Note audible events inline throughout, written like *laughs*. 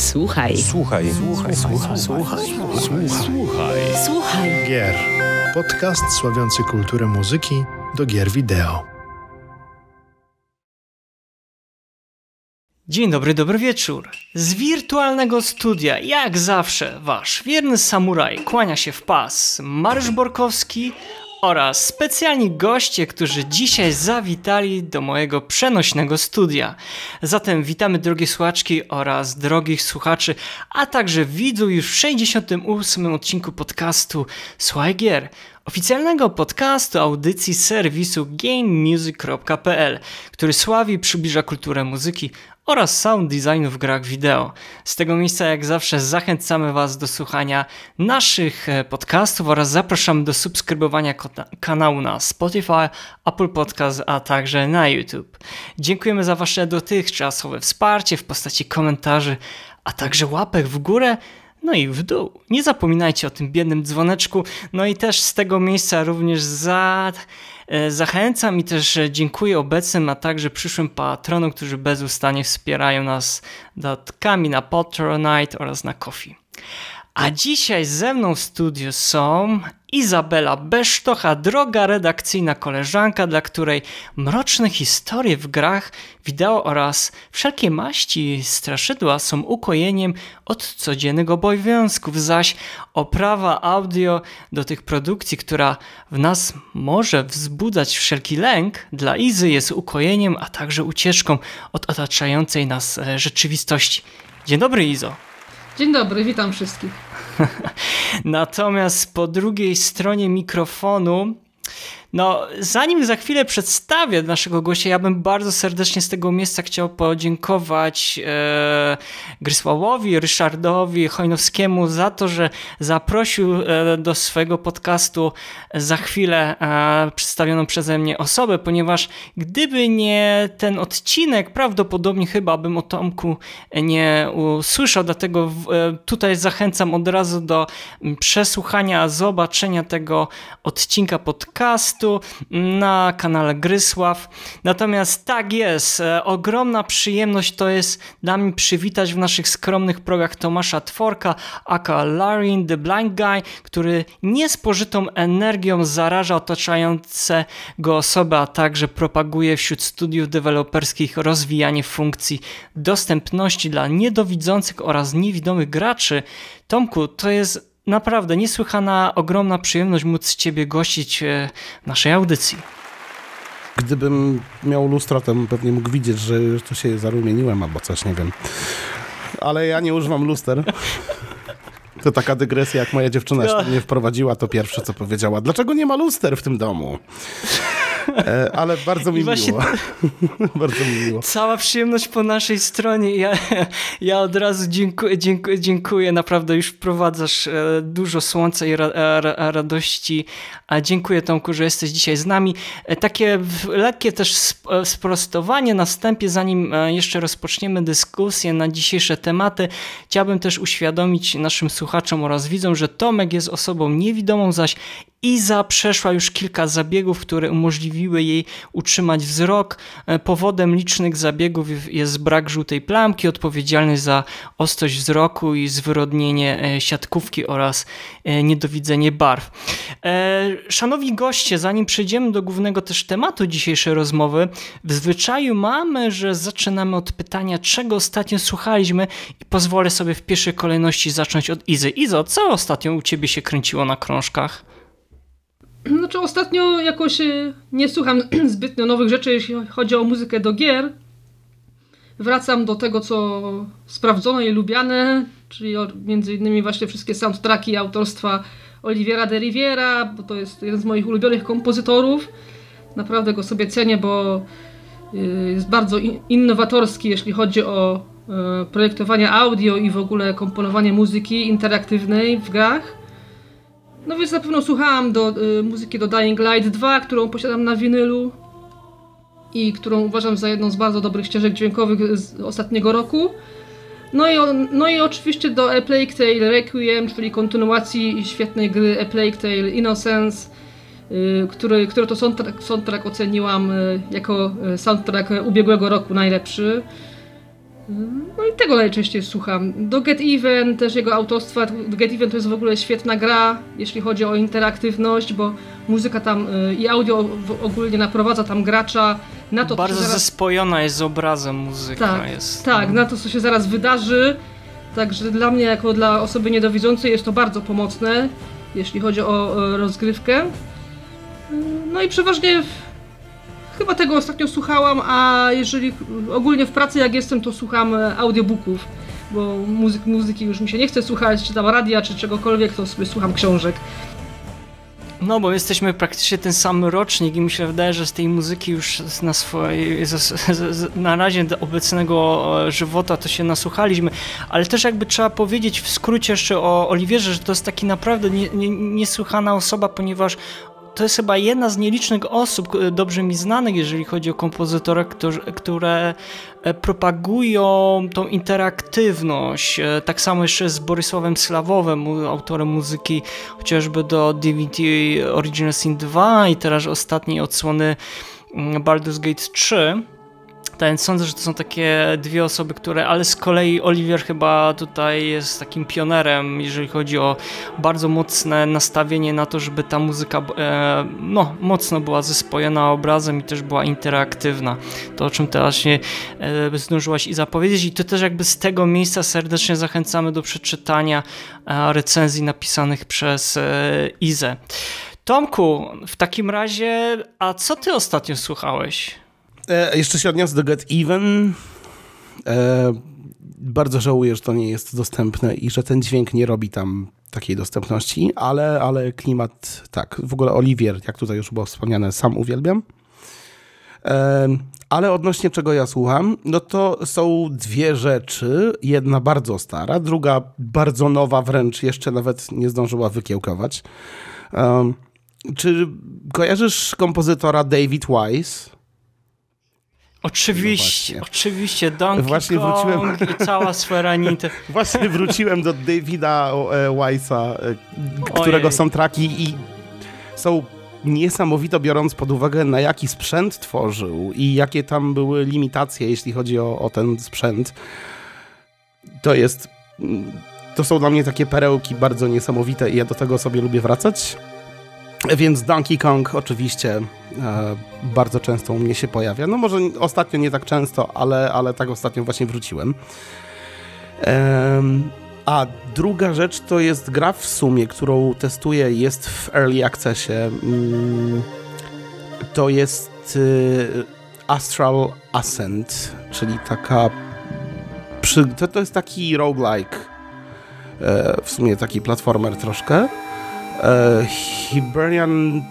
Słuchaj. Słuchaj. Słuchaj. Słuchaj. Słuchaj. Słuchaj. Słuchaj. Gier. Podcast sławiący kulturę muzyki do gier wideo. Dzień dobry, dobry wieczór. Z wirtualnego studia, jak zawsze, wasz wierny samuraj kłania się w pas Marsz Borkowski, oraz specjalni goście, którzy dzisiaj zawitali do mojego przenośnego studia. Zatem witamy drogie słuchaczki oraz drogich słuchaczy, a także widzów już w 68. odcinku podcastu Słuchaj Gier, oficjalnego podcastu audycji serwisu gamemusic.pl, który sławi i przybliża kulturę muzyki oraz sound design w grach wideo. Z tego miejsca jak zawsze zachęcamy Was do słuchania naszych e, podcastów oraz zapraszamy do subskrybowania kanału na Spotify, Apple Podcast, a także na YouTube. Dziękujemy za Wasze dotychczasowe wsparcie w postaci komentarzy, a także łapek w górę no i w dół. Nie zapominajcie o tym biednym dzwoneczku. No i też z tego miejsca również za E, zachęcam i też e, dziękuję obecnym, a także przyszłym patronom, którzy bezustannie wspierają nas dodatkami na Patronite oraz na Kofi. A dzisiaj ze mną w studiu są Izabela Besztocha, droga redakcyjna koleżanka, dla której mroczne historie w grach, wideo oraz wszelkie maści straszydła są ukojeniem od codziennych obowiązków, zaś oprawa audio do tych produkcji, która w nas może wzbudzać wszelki lęk, dla Izy jest ukojeniem, a także ucieczką od otaczającej nas e, rzeczywistości. Dzień dobry, Izo. Dzień dobry, witam wszystkich. *laughs* Natomiast po drugiej stronie mikrofonu no, zanim za chwilę przedstawię naszego gościa, ja bym bardzo serdecznie z tego miejsca chciał podziękować e, Grysławowi, Ryszardowi Chojnowskiemu za to, że zaprosił e, do swojego podcastu za chwilę e, przedstawioną przeze mnie osobę, ponieważ gdyby nie ten odcinek, prawdopodobnie chyba bym o Tomku nie usłyszał, dlatego w, e, tutaj zachęcam od razu do przesłuchania, zobaczenia tego odcinka podcastu podcastu na kanale Grysław. Natomiast tak jest, e, ogromna przyjemność to jest dla mnie przywitać w naszych skromnych progach Tomasza Tworka, aka Larin the Blind Guy, który niespożytą energią zaraża otaczające go osoby, a także propaguje wśród studiów deweloperskich rozwijanie funkcji dostępności dla niedowidzących oraz niewidomych graczy. Tomku, to jest naprawdę niesłychana, ogromna przyjemność móc Ciebie gościć e, w naszej audycji. Gdybym miał lustro, to bym pewnie mógł widzieć, że tu się zarumieniłem albo coś, nie wiem. Ale ja nie używam luster. To taka dygresja, jak moja dziewczyna no. mnie wprowadziła, to pierwsze co powiedziała, dlaczego nie ma luster w tym domu? E, ale bardzo mi właśnie... miło. *laughs* bardzo mi miło. Cała przyjemność po naszej stronie. Ja, ja od razu dziękuję, dziękuję, dziękuję. Naprawdę już wprowadzasz e, dużo słońca i ra, e, ra, radości. A dziękuję Tomku, że jesteś dzisiaj z nami. Takie lekkie też sprostowanie na wstępie, zanim jeszcze rozpoczniemy dyskusję na dzisiejsze tematy. Chciałbym też uświadomić naszym słuchaczom oraz widzom, że Tomek jest osobą niewidomą, zaś Iza przeszła już kilka zabiegów, które umożliwiły jej utrzymać wzrok. E, powodem licznych zabiegów jest brak żółtej plamki, odpowiedzialny za ostrość wzroku i zwyrodnienie e, siatkówki oraz e, niedowidzenie barw. Szanowni goście, zanim przejdziemy do głównego też tematu dzisiejszej rozmowy, w zwyczaju mamy, że zaczynamy od pytania, czego ostatnio słuchaliśmy i pozwolę sobie w pierwszej kolejności zacząć od Izy. Izo, co ostatnio u ciebie się kręciło na krążkach? Znaczy ostatnio jakoś y, nie słucham *clears throat* zbytnio nowych rzeczy, jeśli chodzi o muzykę do gier. Wracam do tego, co sprawdzone i lubiane, czyli między innymi właśnie wszystkie soundtracki autorstwa Oliviera de Riviera, bo to jest jeden z moich ulubionych kompozytorów. Naprawdę go sobie cenię, bo y, jest bardzo innowatorski, jeśli chodzi o y, projektowanie audio i w ogóle komponowanie muzyki interaktywnej w grach. No więc na pewno słuchałam do, y, muzyki do Dying Light 2, którą posiadam na winylu i którą uważam za jedną z bardzo dobrych ścieżek dźwiękowych z ostatniego roku. No i, no i oczywiście do A Plague Tale Requiem, czyli kontynuacji świetnej gry A Plague Tale Innocence, y, który, który to soundtrack, soundtrack oceniłam y, jako y, soundtrack ubiegłego roku najlepszy. No i tego najczęściej słucham. Do Get Even, też jego autorstwa. Get Even to jest w ogóle świetna gra, jeśli chodzi o interaktywność, bo muzyka tam y, i audio ogólnie naprowadza tam gracza na to, Bardzo co zaraz... zespojona jest z obrazem muzyka. Tak, jest, tak no. na to, co się zaraz wydarzy. Także dla mnie, jako dla osoby niedowidzącej, jest to bardzo pomocne, jeśli chodzi o y, rozgrywkę. Y, no i przeważnie Chyba tego ostatnio słuchałam, a jeżeli ogólnie w pracy jak jestem, to słucham e, audiobooków, bo muzyk, muzyki już mi się nie chce słuchać, czy tam radia, czy czegokolwiek, to sobie słucham książek. No, bo jesteśmy praktycznie ten sam rocznik i mi się wydaje, że z tej muzyki już na swojej, na razie do obecnego e, żywota to się nasłuchaliśmy, ale też jakby trzeba powiedzieć w skrócie jeszcze o Oliwierze, że to jest taki naprawdę nie, nie, niesłychana osoba, ponieważ to jest chyba jedna z nielicznych osób e, dobrze mi znanych, jeżeli chodzi o kompozytora, które e, propagują tą interaktywność. E, tak samo jeszcze z Borysławem Sławowem, autorem muzyki chociażby do DVD Original Sin 2 i teraz ostatniej odsłony mm, Baldur's Gate 3 więc sądzę, że to są takie dwie osoby, które, ale z kolei Oliver chyba tutaj jest takim pionerem, jeżeli chodzi o bardzo mocne nastawienie na to, żeby ta muzyka e, no, mocno była zespojona obrazem i też była interaktywna. To, o czym teraz się e, zdążyłaś i zapowiedzieć i to też jakby z tego miejsca serdecznie zachęcamy do przeczytania e, recenzji napisanych przez e, Izę. Tomku, w takim razie, a co ty ostatnio słuchałeś? E, jeszcze się odniosę do Get Even. E, bardzo żałuję, że to nie jest dostępne i że ten dźwięk nie robi tam takiej dostępności, ale, ale klimat tak. W ogóle Olivier, jak tutaj już było wspomniane, sam uwielbiam. E, ale odnośnie czego ja słucham, no to są dwie rzeczy. Jedna bardzo stara, druga bardzo nowa, wręcz jeszcze nawet nie zdążyła wykiełkować. E, czy kojarzysz kompozytora David Wise? Oczywiście, no oczywiście, Donkey Właśnie Kong wróciłem... i cała sfera Nintendo. *laughs* Właśnie wróciłem do Davida e, Weissa, e, którego Ojej. są traki i są niesamowite, biorąc pod uwagę, na jaki sprzęt tworzył i jakie tam były limitacje, jeśli chodzi o, o ten sprzęt. To jest... Mm, to są dla mnie takie perełki bardzo niesamowite i ja do tego sobie lubię wracać. Więc Donkey Kong oczywiście e, bardzo często u mnie się pojawia. No może ostatnio nie tak często, ale, ale tak ostatnio właśnie wróciłem. E, a druga rzecz to jest gra w sumie, którą testuję, jest w Early Accessie. Mm, to jest y, Astral Ascent, czyli taka... To, to jest taki roguelike. E, w sumie taki platformer troszkę E, Hibernian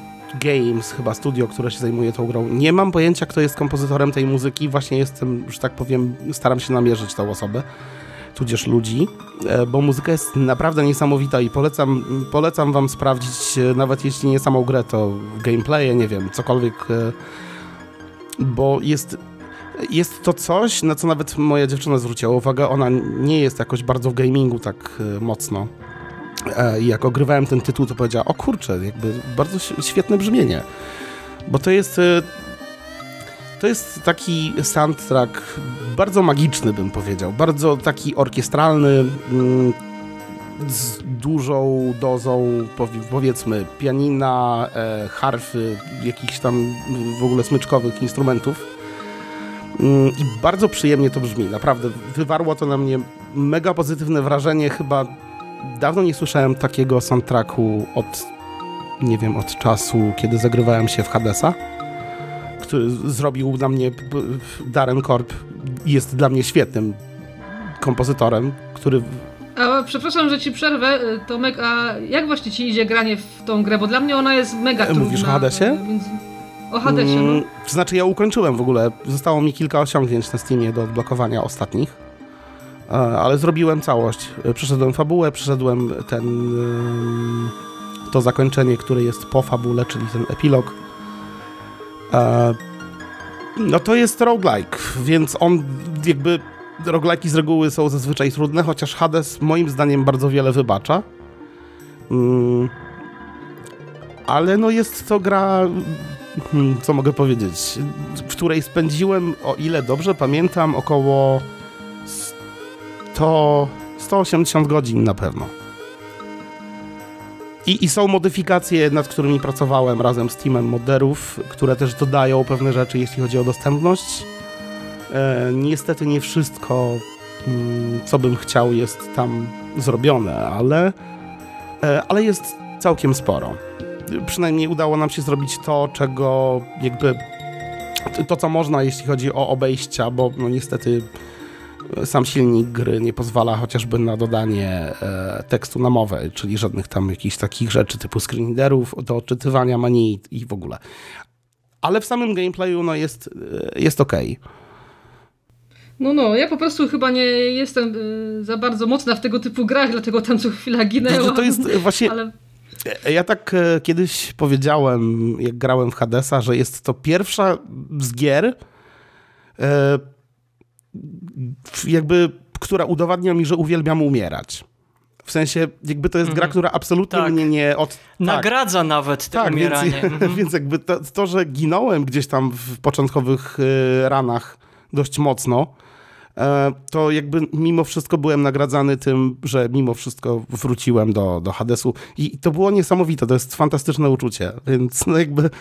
Games, chyba studio, które się zajmuje tą grą. Nie mam pojęcia, kto jest kompozytorem tej muzyki. Właśnie jestem, że tak powiem, staram się namierzyć tą osobę, tudzież ludzi, e, bo muzyka jest naprawdę niesamowita i polecam, polecam wam sprawdzić, e, nawet jeśli nie samą grę, to gameplaye, nie wiem, cokolwiek, bo jest jest to coś, na co nawet moja dziewczyna zwróciła uwagę. Ona nie jest jakoś bardzo w gamingu tak mocno. E, I jak ogrywałem ten tytuł, to powiedział o kurczę, jakby bardzo świetne brzmienie. Bo to jest... E, to jest taki soundtrack bardzo magiczny, bym powiedział. Bardzo taki orkiestralny, mm, z dużą dozą, powiedzmy, pianina, e, harfy, jakichś tam mm, w ogóle smyczkowych instrumentów mm, i bardzo przyjemnie to brzmi. Naprawdę wywarło to na mnie mega pozytywne wrażenie, chyba Dawno nie słyszałem takiego soundtracku od, nie wiem, od czasu, kiedy zagrywałem się w Hadesa, który zrobił dla mnie Darren Korb i jest dla mnie świetnym kompozytorem, który... A, przepraszam, że ci przerwę, y, Tomek, a jak właśnie ci idzie granie w tą grę? Bo dla mnie ona jest mega Mówisz e, trudna. Mówisz o Hadesie? Y, więc... O Hadesie, no. Mm, znaczy ja ukończyłem w ogóle, zostało mi kilka osiągnięć na Steamie do odblokowania ostatnich E, ale zrobiłem całość. E, przeszedłem fabułę, przeszedłem ten e, to zakończenie, które jest po fabule, czyli ten epilog. No to jest roguelike, więc on jakby roguelike'i z reguły są zazwyczaj trudne, chociaż Hades moim zdaniem bardzo wiele wybacza. Mm. Ale no jest to gra hmm, co mogę powiedzieć, w której spędziłem, o ile dobrze pamiętam, około to 180 godzin na pewno. I, I, są modyfikacje, nad którymi pracowałem razem z teamem moderów, które też dodają pewne rzeczy, jeśli chodzi o dostępność. E, niestety nie wszystko, mm, co bym chciał, jest tam zrobione, ale, e, ale jest całkiem sporo. Przynajmniej udało nam się zrobić to, czego jakby to, co można, jeśli chodzi o obejścia, bo no niestety sam silnik gry nie pozwala chociażby na dodanie e, tekstu na mowę, czyli żadnych tam jakichś takich rzeczy typu screenreaderów, do odczytywania menu i w ogóle. Ale w samym gameplayu no jest, e, jest ok. No, no, ja po prostu chyba nie jestem e, za bardzo mocna w tego typu grach, dlatego tam co chwila ginęłam. No to jest właśnie... Ale... Ja tak kiedyś powiedziałem, jak grałem w Hadesa, że jest to pierwsza z gier, jakby, która udowadnia mi, że uwielbiam umierać. W sensie, jakby to jest mm -hmm. gra, mhm. która absolutnie tak. mnie nie od... Tak. Nagradza nawet te tak, umieranie. Więc, *laughs* mhm. więc jakby to, to, że ginąłem gdzieś tam w początkowych e, ranach dość mocno, e, to jakby mimo wszystko byłem nagradzany tym, że mimo wszystko wróciłem do, do Hadesu. I to było niesamowite, to jest fantastyczne uczucie, więc no jakby... *laughs*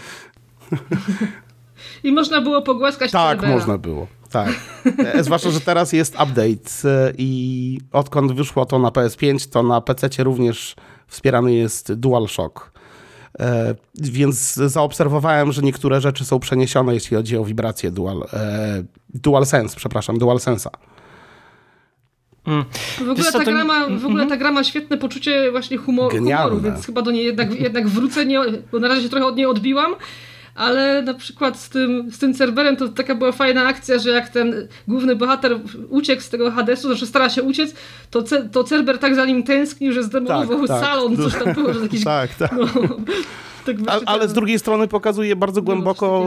I można było pogłaskać Tak, można było. Tak. E, zwłaszcza, że teraz jest update e, i odkąd wyszło to na PS5, to na PC również wspierany jest DualShock. E, więc zaobserwowałem, że niektóre rzeczy są przeniesione, jeśli chodzi o wibrację dual, DualSense, przepraszam, DualSense'a. Mm. W, ogóle ta, gra grama, w ogóle mhm. ta gra ma świetne poczucie właśnie humoru, humoru więc chyba do niej jednak, jednak wrócę, nie, bo na razie się trochę od niej odbiłam, ale na przykład z tym, z tym Cerberem to taka była fajna akcja, że jak ten główny bohater uciekł z tego Hadesu, znaczy stara się uciec, to, ce, to Cerber tak za nim tęsknił, że zdemolował tak, tak. salon, coś tam było, że jakiś... *laughs* tak, tak. No, tak ale, ale z drugiej strony pokazuje bardzo głęboko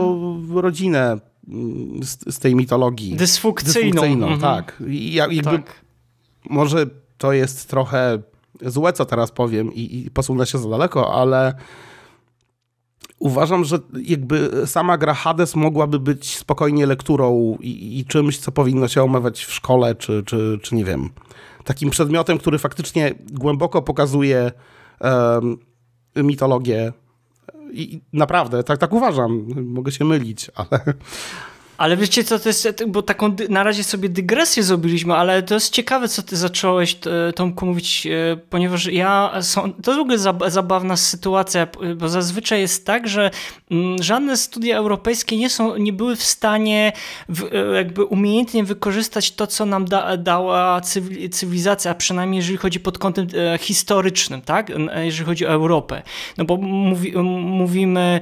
no, rodzinę mm, z, z, tej mitologii. Dysfunkcyjną. Dysfunkcyjną, mhm. tak. I jakby tak. Może to jest trochę złe, co teraz powiem i, i posunę się za daleko, ale uważam, że jakby sama gra Hades mogłaby być spokojnie lekturą i, i czymś, co powinno się omawiać w szkole, czy, czy, czy nie wiem, takim przedmiotem, który faktycznie głęboko pokazuje um, mitologię. I naprawdę, tak, tak uważam. Mogę się mylić, ale ale wiecie co, to jest, bo taką na razie sobie dygresję zrobiliśmy, ale to jest ciekawe, co ty zacząłeś e, Tomku mówić, e, ponieważ ja, są, to w ogóle zabawna sytuacja, bo zazwyczaj jest tak, że mm, żadne studia europejskie nie są, nie były w stanie w, e, jakby umiejętnie wykorzystać to, co nam da, dała cywilizacja, a przynajmniej jeżeli chodzi pod kątem historycznym, tak, jeżeli chodzi o Europę. No bo mówi, mówimy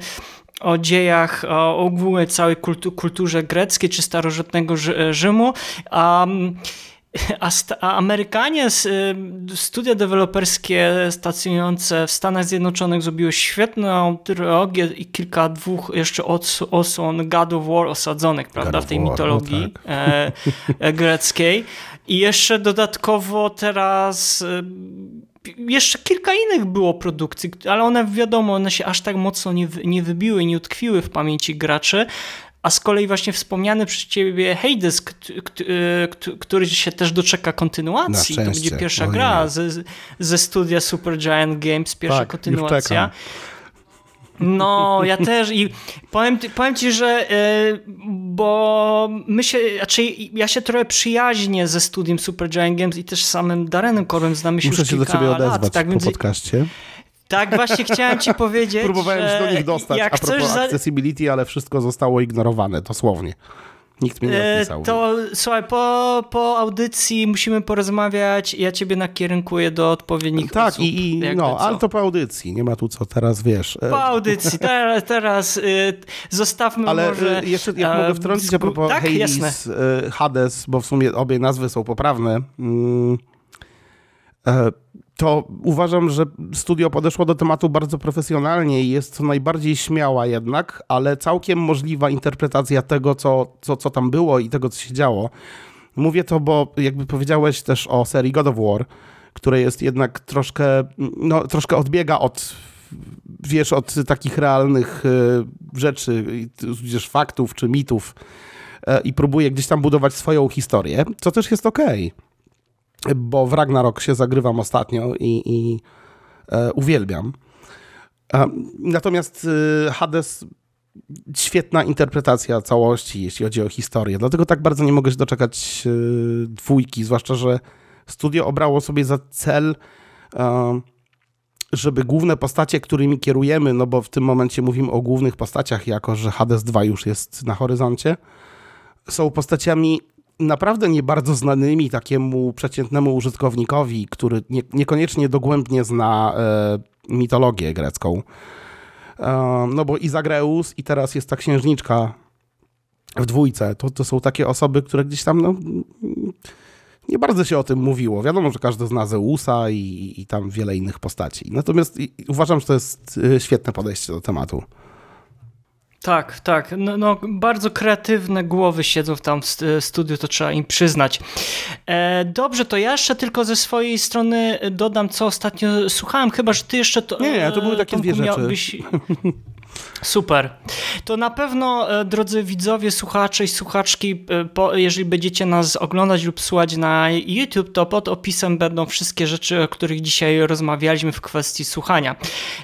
o dziejach, o ogóle całej kultu, kulturze greckiej czy starożytnego e, Rzymu. Um, a, a, Amerykanie e, studia deweloperskie stacjonujące w Stanach Zjednoczonych zrobiły świetną drogę i kilka dwóch jeszcze ods odsłon God of War osadzonych, prawda, w tej no mitologii no tak. E, e, greckiej. I jeszcze dodatkowo teraz jeszcze kilka innych było produkcji, ale one wiadomo, one się aż tak mocno nie, nie wybiły, nie utkwiły w pamięci graczy. A z kolei właśnie wspomniany przez ciebie Hades, e, który się też doczeka kontynuacji. To będzie pierwsza gra ze, ze studia Supergiant Games, pierwsza tak, kontynuacja. No, ja *laughs* też i powiem, powiem ci, że e, bo my się, znaczy ja się trochę przyjaźnie ze studiem Supergiant Games i też samym Darenem Korbem znamy się Muszę już się do ciebie odezwać tak, po więc... podcaście. Tak, właśnie chciałem ci *laughs* powiedzieć. Próbowałem się do nich dostać a propos chcesz accessibility, ale wszystko zostało ignorowane, dosłownie. Nikt mnie nie napisał. E, to słuchaj, po, po audycji musimy porozmawiać. Ja ciebie nakierunkuję do odpowiednich tak, osób. Tak, i, i no, ale to po audycji. Nie ma tu co teraz, wiesz. E, po audycji. Teraz, teraz zostawmy ale e, może... jeszcze jak mogę wtrącić a propos tak, Hades, jasne. Hades, bo w sumie obie nazwy są poprawne. Mm to uważam, że studio podeszło do tematu bardzo profesjonalnie i jest to najbardziej śmiała jednak, ale całkiem możliwa interpretacja tego, co, co, co tam było i tego, co się działo. Mówię to, bo jakby powiedziałeś też o serii God of War, które jest jednak troszkę, no, troszkę odbiega od wiesz, od takich realnych y, rzeczy, tudzież faktów czy mitów e, i próbuje gdzieś tam budować swoją historię, co też jest okej. Okay bo w Ragnarok się zagrywam ostatnio i, i e, uwielbiam. E, natomiast e, Hades świetna interpretacja całości, jeśli chodzi o historię. Dlatego tak bardzo nie mogę się doczekać e, dwójki, zwłaszcza, że studio obrało sobie za cel, e, żeby główne postacie, którymi kierujemy, no bo w tym momencie mówimy o głównych postaciach, jako że Hades 2 już jest na horyzoncie, są postaciami, naprawdę nie bardzo znanymi takiemu przeciętnemu użytkownikowi, który nie, niekoniecznie dogłębnie zna e, mitologię grecką. E, no bo i Zagreus, i teraz jest ta księżniczka w dwójce. To, to są takie osoby, które gdzieś tam no, nie bardzo się o tym mówiło. Wiadomo, że każdy zna Zeusa i, i tam wiele innych postaci. Natomiast i, uważam, że to jest e, świetne podejście do tematu. Tak, tak. No, no, bardzo kreatywne głowy siedzą tam w e, studiu, to trzeba im przyznać. E, dobrze, to ja jeszcze tylko ze swojej strony dodam, co ostatnio słuchałem, chyba że ty jeszcze to. Nie, nie, to były e, takie dwie rzeczy. Miałbyś... *laughs* Super. To na pewno, e, drodzy widzowie, słuchacze i słuchaczki, e, po, jeżeli będziecie nas oglądać lub słuchać na YouTube, to pod opisem będą wszystkie rzeczy, o których dzisiaj rozmawialiśmy w kwestii słuchania.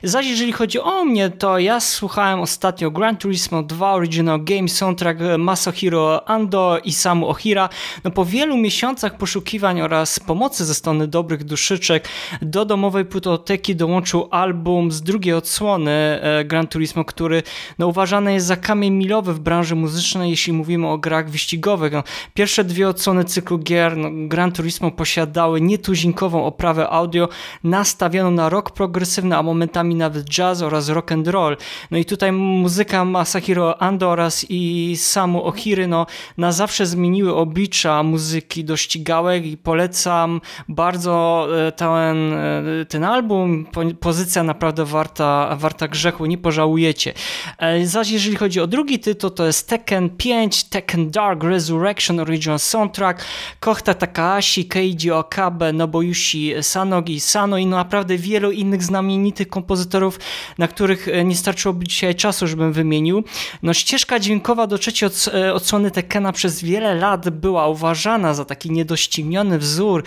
Zaś jeżeli chodzi o mnie, to ja słuchałem ostatnio Gran Turismo 2 Original Game Soundtrack Masahiro Ando i Samu Ohira. No, po wielu miesiącach poszukiwań oraz pomocy ze strony dobrych duszyczek do domowej płytoteki dołączył album z drugiej odsłony e, Gran Turismo, który który no, uważany jest za kamień milowy w branży muzycznej, jeśli mówimy o grach wyścigowych. No, pierwsze dwie odsłony cyklu gier no, Gran Turismo posiadały nietuzinkową oprawę audio nastawioną na rock progresywny, a momentami nawet jazz oraz rock and roll. No i tutaj muzyka Masahiro Ando oraz i Samu Ohiry no, na zawsze zmieniły oblicza muzyki do ścigałek i polecam bardzo e, ten, e, ten album. Pozycja naprawdę warta, warta grzechu, nie pożałujecie. E, zaś jeżeli chodzi o drugi tytuł, to jest Tekken 5, Tekken Dark Resurrection Original Soundtrack, Kohta Takahashi, Keiji Okabe, Noboyushi Sanogi Sano i no naprawdę wielu innych znamienitych kompozytorów, na których e, nie starczyłoby dzisiaj czasu, żebym wymienił. No ścieżka dźwiękowa do trzeciej e, odsłony Tekkena przez wiele lat była uważana za taki niedościgniony wzór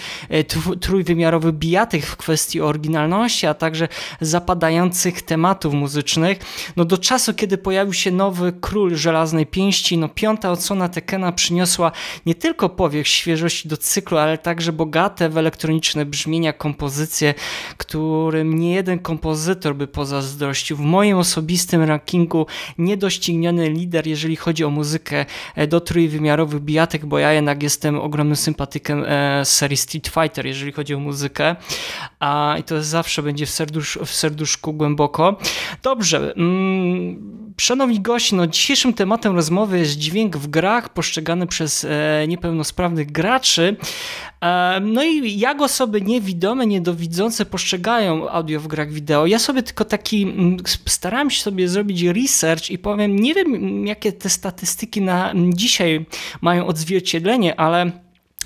trójwymiarowy bijatyk w kwestii oryginalności, a także zapadających tematów muzycznych. No do czasu, kiedy pojawił się nowy król Żelaznej Pięści, no piąta odsłona Tekena przyniosła nie tylko powiek świeżości do cyklu, ale także bogate w elektroniczne brzmienia kompozycje, którym nie jeden kompozytor by pozazdrościł. W moim osobistym rankingu niedościgniony lider, jeżeli chodzi o muzykę e, do trójwymiarowych bijatek, bo ja jednak jestem ogromnym sympatykiem e, serii Street Fighter, jeżeli chodzi o muzykę, a i to zawsze będzie w, serdusz, w serduszku głęboko. Dobrze, mm, Szanowni goście, no dzisiejszym tematem rozmowy jest dźwięk w grach postrzegany przez e, niepełnosprawnych graczy. E, no i jak osoby niewidome, niedowidzące postrzegają audio w grach wideo? Ja sobie tylko taki, mm, starałem się sobie zrobić research i powiem, nie wiem jakie te statystyki na dzisiaj mają odzwierciedlenie, ale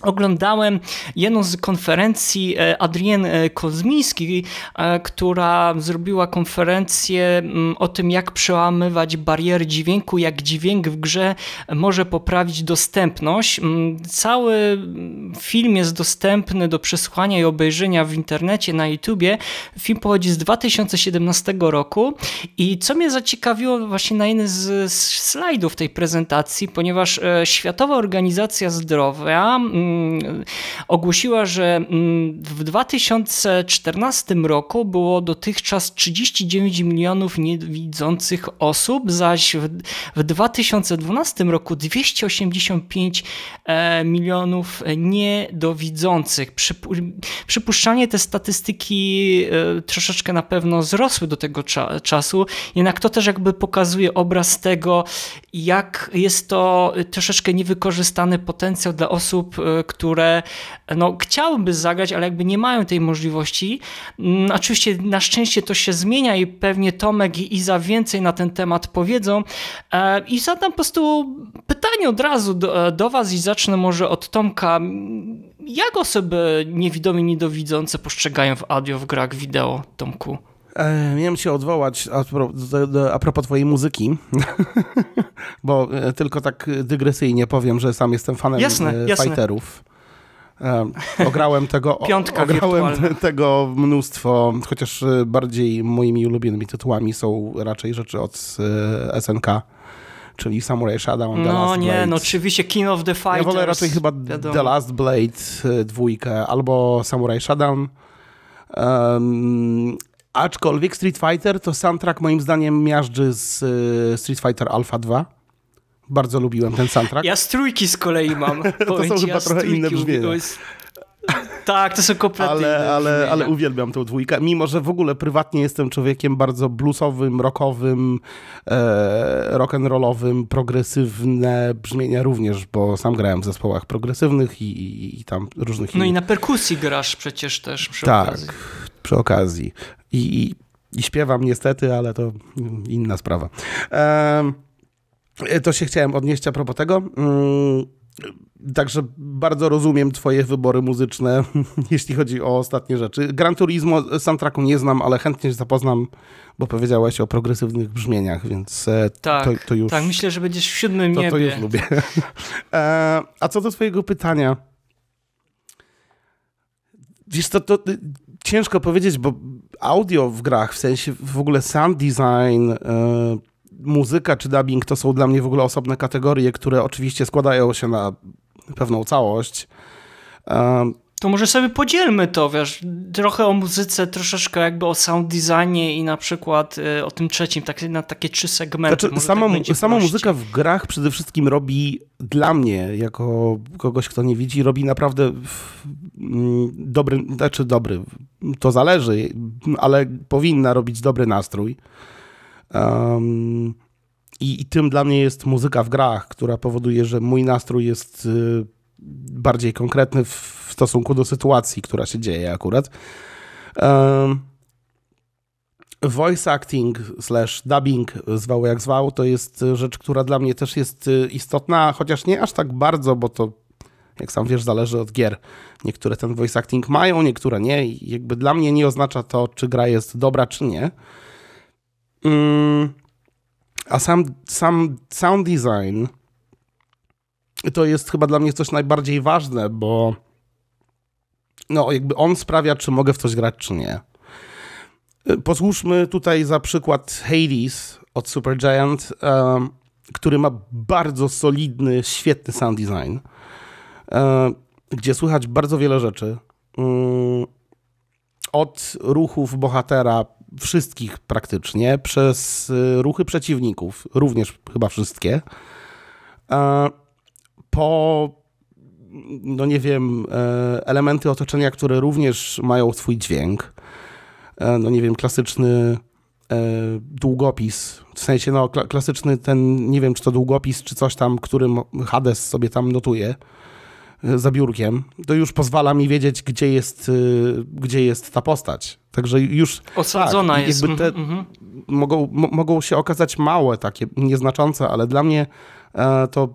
oglądałem jedną z konferencji e, Adrien e, Kozmiński, e, która zrobiła konferencję mm, o tym, jak przełamywać bariery dźwięku, jak dźwięk w grze może poprawić dostępność. Mm, cały mm, film jest dostępny do przesłania i obejrzenia w internecie na YouTubie. Film pochodzi z 2017 roku i co mnie zaciekawiło właśnie na jednym z slajdów tej prezentacji, ponieważ Światowa Organizacja Zdrowia Mm, ogłosiła, że mm, w 2014 roku było dotychczas 39 milionów niewidzących osób, zaś w, w 2012 roku 285 e, milionów niedowidzących. Przypu Przypuszczanie te statystyki e, troszeczkę na pewno wzrosły do tego cza czasu, jednak to też jakby pokazuje obraz tego, jak jest to troszeczkę niewykorzystany potencjał dla osób, e, które no, chciałyby zagrać, ale jakby nie mają tej możliwości. Mm, oczywiście na szczęście to się zmienia i pewnie Tomek i Iza więcej na ten temat powiedzą. E, I zadam po prostu pytanie od razu do, e, do Was i zacznę może od Tomka. Jak osoby niewidome i niedowidzące postrzegają w audio w grach wideo, Tomku? E, miałem się odwołać a, a propos twojej muzyki, *laughs* bo e, tylko tak dygresyjnie powiem, że sam jestem fanem jasne, e, fighterów. E, ograłem tego, Piątka ograłem *laughs* tego mnóstwo, chociaż bardziej moimi ulubionymi tytułami są raczej rzeczy od SNK czyli Samurai Shadow The no, Last nie, Blade. No nie, no oczywiście King of the Fighters. Ja wolę raczej chyba wiadomo. The Last Blade dwójkę albo Samurai Shadow. Um, Aczkolwiek Street Fighter to soundtrack moim zdaniem miażdży z e, Street Fighter Alpha 2. Bardzo lubiłem ten soundtrack. Ja z trójki z kolei mam. *laughs* to są ja chyba trochę inne brzmienia. Tak, to są kompletnie ale, ale, ale uwielbiam tą dwójkę, mimo że w ogóle prywatnie jestem człowiekiem bardzo bluesowym, rockowym, e, rock'n'rollowym, progresywne brzmienia również, bo sam grałem w zespołach progresywnych i, i, i tam różnych No i na perkusji grasz przecież też przy tak, okazji. przy okazji i, i, i śpiewam niestety, ale to inna sprawa. E, to się chciałem odnieść a propos tego. Mm, także bardzo rozumiem Twoje wybory muzyczne, *laughs* jeśli chodzi o ostatnie rzeczy. Gran Turismo e, soundtracku nie znam, ale chętnie się zapoznam, bo powiedziałaś o progresywnych brzmieniach, więc e, tak, to, to, już. Tak, myślę, że będziesz w siódmym to, niebie. To już lubię. *laughs* A co do Twojego pytania. Wiesz, to, to y, ciężko powiedzieć, bo audio w grach, w sensie w ogóle sound design, e, muzyka czy dubbing to są dla mnie w ogóle osobne kategorie, które oczywiście składają się na pewną całość. E, to może sobie podzielmy to, wiesz, trochę o muzyce, troszeczkę jakby o sound designie i na przykład y, o tym trzecim, tak, na takie trzy segmenty. Znaczy, tak sama muzyka w grach przede wszystkim robi dla mnie, jako kogoś, kto nie widzi, robi naprawdę mm, dobry, znaczy dobry, to zależy, ale powinna robić dobry nastrój. Um, i, I tym dla mnie jest muzyka w grach, która powoduje, że mój nastrój jest y, bardziej konkretny w w stosunku do sytuacji, która się dzieje akurat. Um, voice acting slash dubbing, zwał jak zwał, to jest e, rzecz, która dla mnie też jest e, istotna, chociaż nie aż tak bardzo, bo to jak sam wiesz, zależy od gier. Niektóre ten voice acting mają, niektóre nie. jakby dla mnie nie oznacza to, czy gra jest dobra, czy nie. Um, a sam, sam sound design to jest chyba dla mnie coś najbardziej ważne, bo no jakby on sprawia, czy mogę w coś grać, czy nie. Y, posłuszmy tutaj za przykład Hades od Supergiant, um, który ma bardzo solidny, świetny sound design, um, gdzie słychać bardzo wiele rzeczy. Um, od ruchów bohatera, wszystkich praktycznie, przez y, ruchy przeciwników, również chyba wszystkie, po no nie wiem, e, elementy otoczenia, które również mają swój dźwięk. E, no nie wiem, klasyczny e, długopis, w sensie no klasyczny ten, nie wiem, czy to długopis, czy coś tam, którym Hades sobie tam notuje za biurkiem, to już pozwala mi wiedzieć, gdzie jest, gdzie jest ta postać. Także już... Osadzona tak, jest. Te mhm, mhm. mogą, mogą się okazać małe, takie nieznaczące, ale dla mnie to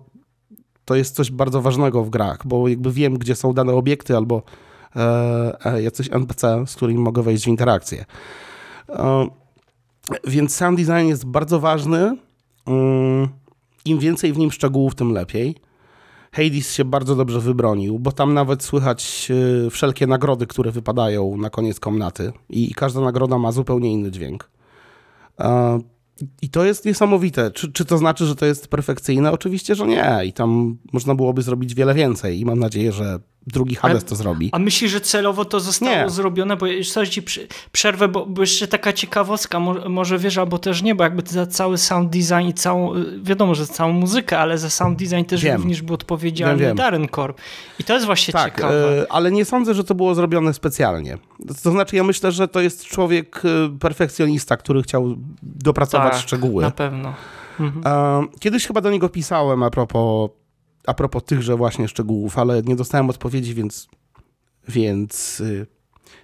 to jest coś bardzo ważnego w grach, bo jakby wiem, gdzie są dane obiekty albo e, e jacyś NPC, z którymi mogę wejść w interakcję. E, więc sam design jest bardzo ważny. Mm, Im więcej w nim szczegółów, tym lepiej. Hades się bardzo dobrze wybronił, bo tam nawet słychać e, wszelkie nagrody, które wypadają na koniec komnaty i każda nagroda ma zupełnie inny dźwięk. E, i to jest niesamowite. Czy, czy to znaczy, że to jest perfekcyjne? Oczywiście, że nie. I tam można byłoby zrobić wiele więcej. I mam nadzieję, że drugi Hades to zrobi. A myślisz, że celowo to zostało nie. zrobione? Bo coś ci przerwę, bo, bo jeszcze taka ciekawostka, może, może wiesz, albo też nie, bo jakby za cały sound design i całą, y, wiadomo, że całą muzykę, ale za sound design też wiem. również był odpowiedzialny wiem, wiem. Darren Korb. I to jest właśnie tak, ciekawe. E, ale nie sądzę, że to było zrobione specjalnie. To znaczy, ja myślę, że to jest człowiek y, perfekcjonista, który chciał dopracować tak, szczegóły. na pewno. Mhm. kiedyś chyba do niego pisałem a propos a propos tychże właśnie szczegółów, ale nie dostałem odpowiedzi, więc, więc y,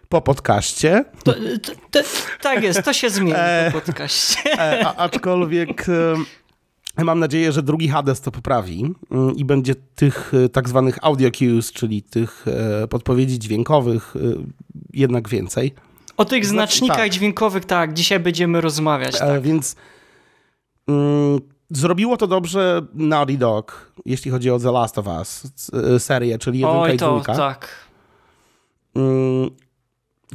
po podcaście. To, to, to, tak jest, to się zmieni po e, podcaście. E, a, aczkolwiek y, mam nadzieję, że drugi Hades to poprawi y, i będzie tych tak zwanych audio cues, czyli tych e, podpowiedzi dźwiękowych jednak więcej. O tych znacznikach tak. dźwiękowych, tak, dzisiaj będziemy rozmawiać. Tak. więc... Mm, Zrobiło to dobrze Naughty Dog, jeśli chodzi o The Last of Us y, serię, czyli jedynka Oj, i to, tak. Mm,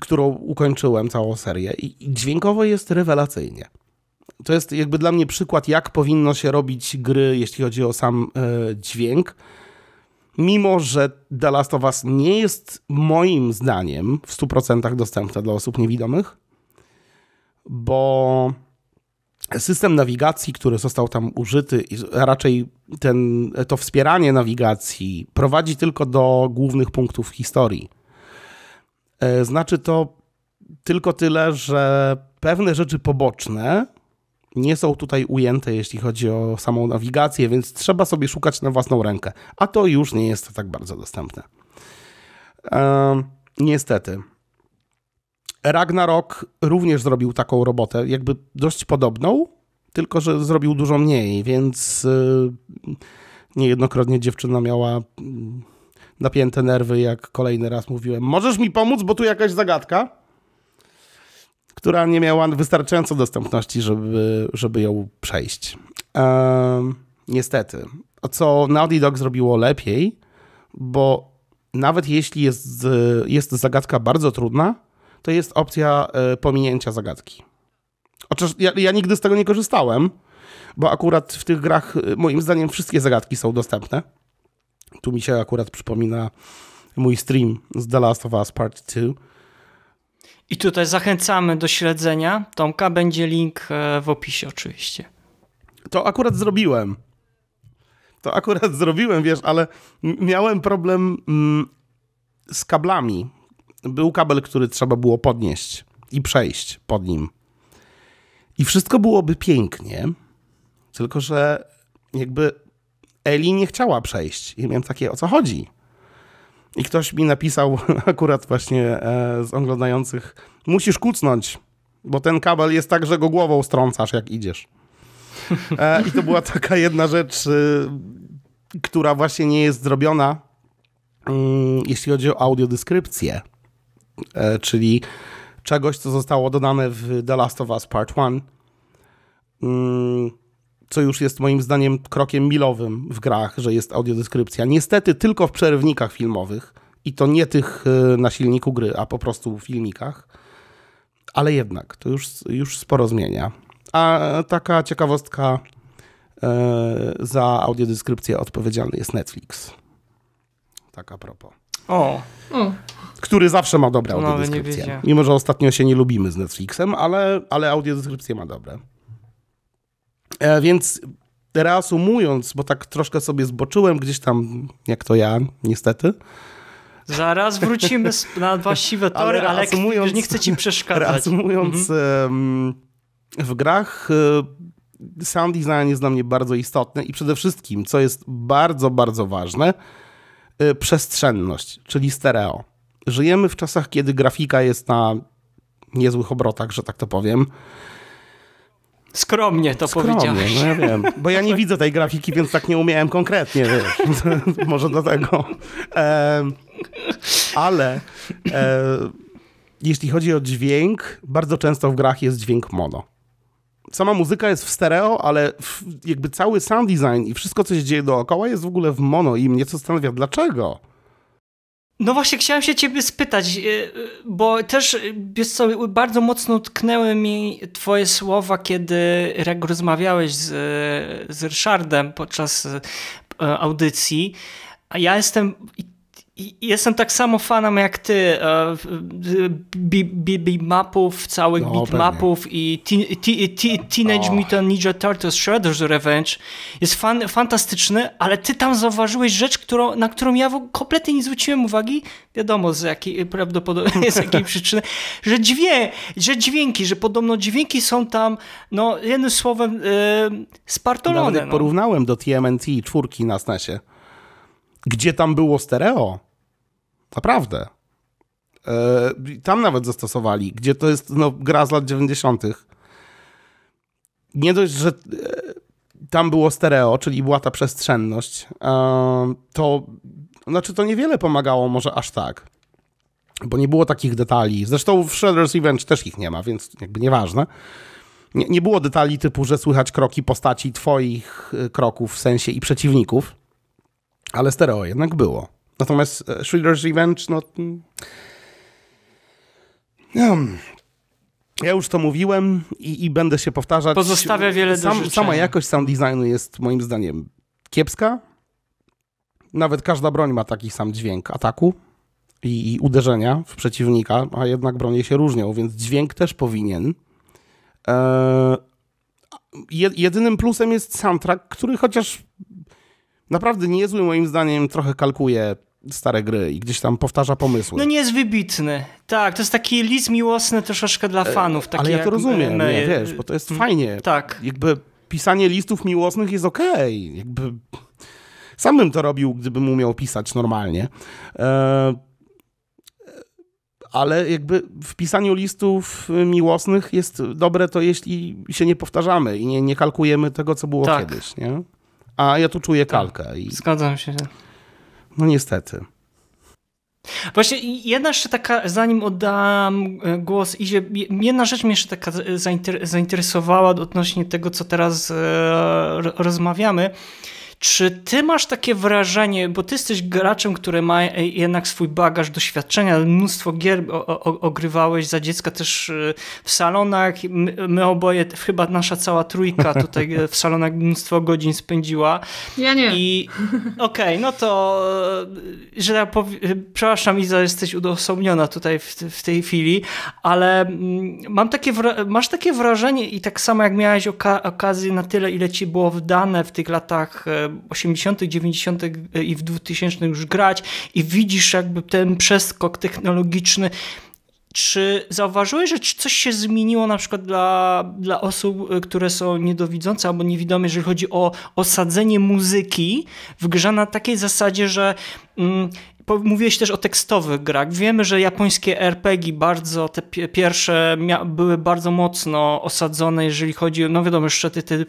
którą ukończyłem całą serię i dźwiękowo jest rewelacyjnie. To jest jakby dla mnie przykład, jak powinno się robić gry, jeśli chodzi o sam e, dźwięk. Mimo, że The Last of Us nie jest moim zdaniem w 100% dostępna dla osób niewidomych, bo system nawigacji, który został tam użyty, raczej ten, to wspieranie nawigacji prowadzi tylko do głównych punktów historii. E, znaczy to tylko tyle, że pewne rzeczy poboczne nie są tutaj ujęte, jeśli chodzi o samą nawigację, więc trzeba sobie szukać na własną rękę, a to już nie jest tak bardzo dostępne. E, niestety. Ragnarok również zrobił taką robotę, jakby dość podobną, tylko że zrobił dużo mniej, więc y, niejednokrotnie dziewczyna miała mm, napięte nerwy, jak kolejny raz mówiłem. Możesz mi pomóc, bo tu jakaś zagadka, która nie miała wystarczająco dostępności, żeby, żeby ją przejść. niestety. Co Naughty Dog zrobiło lepiej, bo nawet jeśli jest, jest zagadka bardzo trudna, to jest opcja e, pominięcia zagadki. Oczywiście ja, ja nigdy z tego nie korzystałem, bo akurat w tych grach, e, moim zdaniem, wszystkie zagadki są dostępne. Tu mi się akurat przypomina mój stream z The Last of Us Part 2. I tutaj zachęcamy do śledzenia Tomka, będzie link e, w opisie oczywiście. To akurat zrobiłem. To akurat *laughs* zrobiłem, wiesz, ale miałem problem mm, z kablami był kabel, który trzeba było podnieść i przejść pod nim. I wszystko byłoby pięknie, tylko że jakby Eli nie chciała przejść. I miałem takie, o co chodzi? I ktoś mi napisał, *laughs* akurat właśnie e, z oglądających, musisz kucnąć, bo ten kabel jest tak, że go głową strącasz, jak idziesz. E, I to była taka jedna rzecz, y, która właśnie nie jest zrobiona, mm, jeśli chodzi o audiodeskrypcję. E, czyli czegoś, co zostało dodane w The Last of Us Part 1, mm, co już jest moim zdaniem krokiem milowym w grach, że jest audiodeskrypcja. Niestety tylko w przerwnikach filmowych i to nie tych e, na silniku gry, a po prostu w filmikach. Ale jednak, to już, już sporo zmienia. A taka ciekawostka e, za audiodeskrypcję odpowiedzialny jest Netflix. Tak a propos. O. Który zawsze ma dobre no, Mimo, że ostatnio się nie lubimy z Netflixem, ale, ale audiodeskrypcje ma dobre. E, więc reasumując, bo tak troszkę sobie zboczyłem gdzieś tam, jak to ja, niestety. Zaraz wrócimy na właściwe tory, ale, ale nie chcę ci przeszkadzać. Reasumując, mhm. w grach e, sound design jest dla mnie bardzo istotny i przede wszystkim, co jest bardzo, bardzo ważne – Y, przestrzenność, czyli stereo. Żyjemy w czasach, kiedy grafika jest na niezłych obrotach, że tak to powiem. Skromnie to Skromnie, powiedziałeś. No ja wiem, bo ja nie *laughs* widzę tej grafiki, więc tak nie umiałem konkretnie, wiesz. *laughs* Może dlatego. E, ale e, jeśli chodzi o dźwięk, bardzo często w grach jest dźwięk mono sama muzyka jest w stereo, ale w, jakby cały sound design i wszystko, co się dzieje dookoła jest w ogóle w mono i mnie zastanawia, dlaczego? No właśnie, chciałem się ciebie spytać, e, e, bo też e, co, bardzo mocno tknęły mi twoje słowa, kiedy rozmawiałeś z, z Ryszardem podczas audycji, a ja jestem Jestem tak samo fanem jak ty e, bimapów, całych no, bitmapów i Teenage Mutant Ninja Turtles Shredder's Revenge jest fan, fantastyczny, ale ty tam zauważyłeś rzecz, którą, na którą ja kompletnie nie zwróciłem uwagi, wiadomo z jakiej, *laughs* prawdopodobnie z jakiej przyczyny, że, dźwię, że dźwięki, że podobno dźwięki są tam, no jednym słowem, yy, spartolone. Nawet no. porównałem do TMNT czwórki na SNESie, gdzie tam było stereo Naprawdę. E, tam nawet zastosowali, gdzie to jest no, gra z lat 90. Nie dość, że e, tam było stereo, czyli była ta przestrzenność, e, to znaczy to niewiele pomagało, może aż tak, bo nie było takich detali. Zresztą w Shredder's Revenge też ich nie ma, więc jakby nieważne. Nie, nie było detali typu, że słychać kroki postaci twoich kroków w sensie i przeciwników, ale stereo jednak było. Natomiast e, Shredder's Revenge, no... no ja już to mówiłem i, i, będę się powtarzać. Pozostawia wiele Sam, do życzenia. Sama jakość sound designu jest moim zdaniem kiepska. Nawet każda broń ma taki sam dźwięk ataku i, i uderzenia w przeciwnika, a jednak bronie się różnią, więc dźwięk też powinien. Eee, jedynym plusem jest soundtrack, który chociaż naprawdę niezły moim zdaniem trochę kalkuje stare gry i gdzieś tam powtarza pomysły. No nie jest wybitny. Tak, to jest taki list miłosny troszeczkę dla e, fanów. E, ale ja to rozumiem, e, nie, e, wiesz, bo to jest fajnie. Tak. Jakby pisanie listów miłosnych jest okej. Okay. Jakby sam bym to robił, gdybym umiał pisać normalnie. E, ale jakby w pisaniu listów y, miłosnych jest dobre to, jeśli się nie powtarzamy i nie, nie kalkujemy tego, co było tak. kiedyś, nie? A ja tu czuję tak. kalkę. I... Zgadzam się. No niestety. Właśnie jedna jeszcze taka, zanim oddam e, głos Izie, jedna rzecz mnie jeszcze taka e, zainteresowała odnośnie tego, co teraz e, rozmawiamy. Czy ty masz takie wrażenie, bo ty jesteś graczem, który ma jednak swój bagaż doświadczenia, mnóstwo gier ogrywałeś za dziecka też y, w salonach, my oboje, chyba nasza cała trójka tutaj w salonach mnóstwo godzin spędziła. Ja nie. I okej, okay, no to y, że ja powiem, y, przepraszam Iza, jesteś udosobniona tutaj w, w tej chwili, ale mm, mam takie, masz takie wrażenie i tak samo jak miałeś okazję na tyle, ile ci było wdane w tych latach 80., 90. i w 2000 już grać i widzisz jakby ten przeskok technologiczny. Czy zauważyłeś, że coś się zmieniło na przykład dla, dla osób, y, które są niedowidzące albo niewidome, jeżeli chodzi o osadzenie muzyki w grze na takiej zasadzie, że mm, mówiłeś też o tekstowych grach. Wiemy, że japońskie RPG bardzo, te pierwsze były bardzo mocno osadzone, jeżeli chodzi, no wiadomo, jeszcze ty, ty,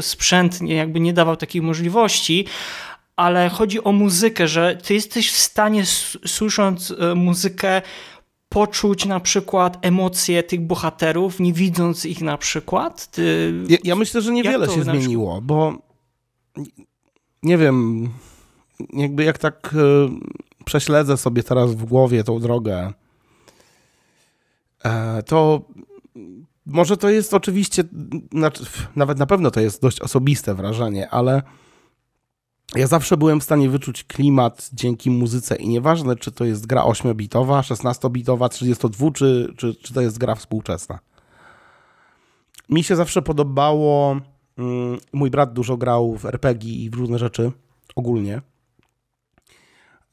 sprzęt jakby nie dawał takich możliwości, ale chodzi o muzykę, że ty jesteś w stanie słysząc e, muzykę poczuć na przykład emocje tych bohaterów, nie widząc ich na przykład? Ty... Ja, ja, myślę, że niewiele się zmieniło, bo nie wiem, jakby jak tak e, prześledzę sobie teraz w głowie tą drogę, e, to może to jest oczywiście, nawet na pewno to jest dość osobiste wrażenie, ale ja zawsze byłem w stanie wyczuć klimat dzięki muzyce i nieważne, czy to jest gra 8-bitowa, 16-bitowa, 32, czy, czy, czy to jest gra współczesna. Mi się zawsze podobało, mm, mój brat dużo grał w RPG i w różne rzeczy ogólnie.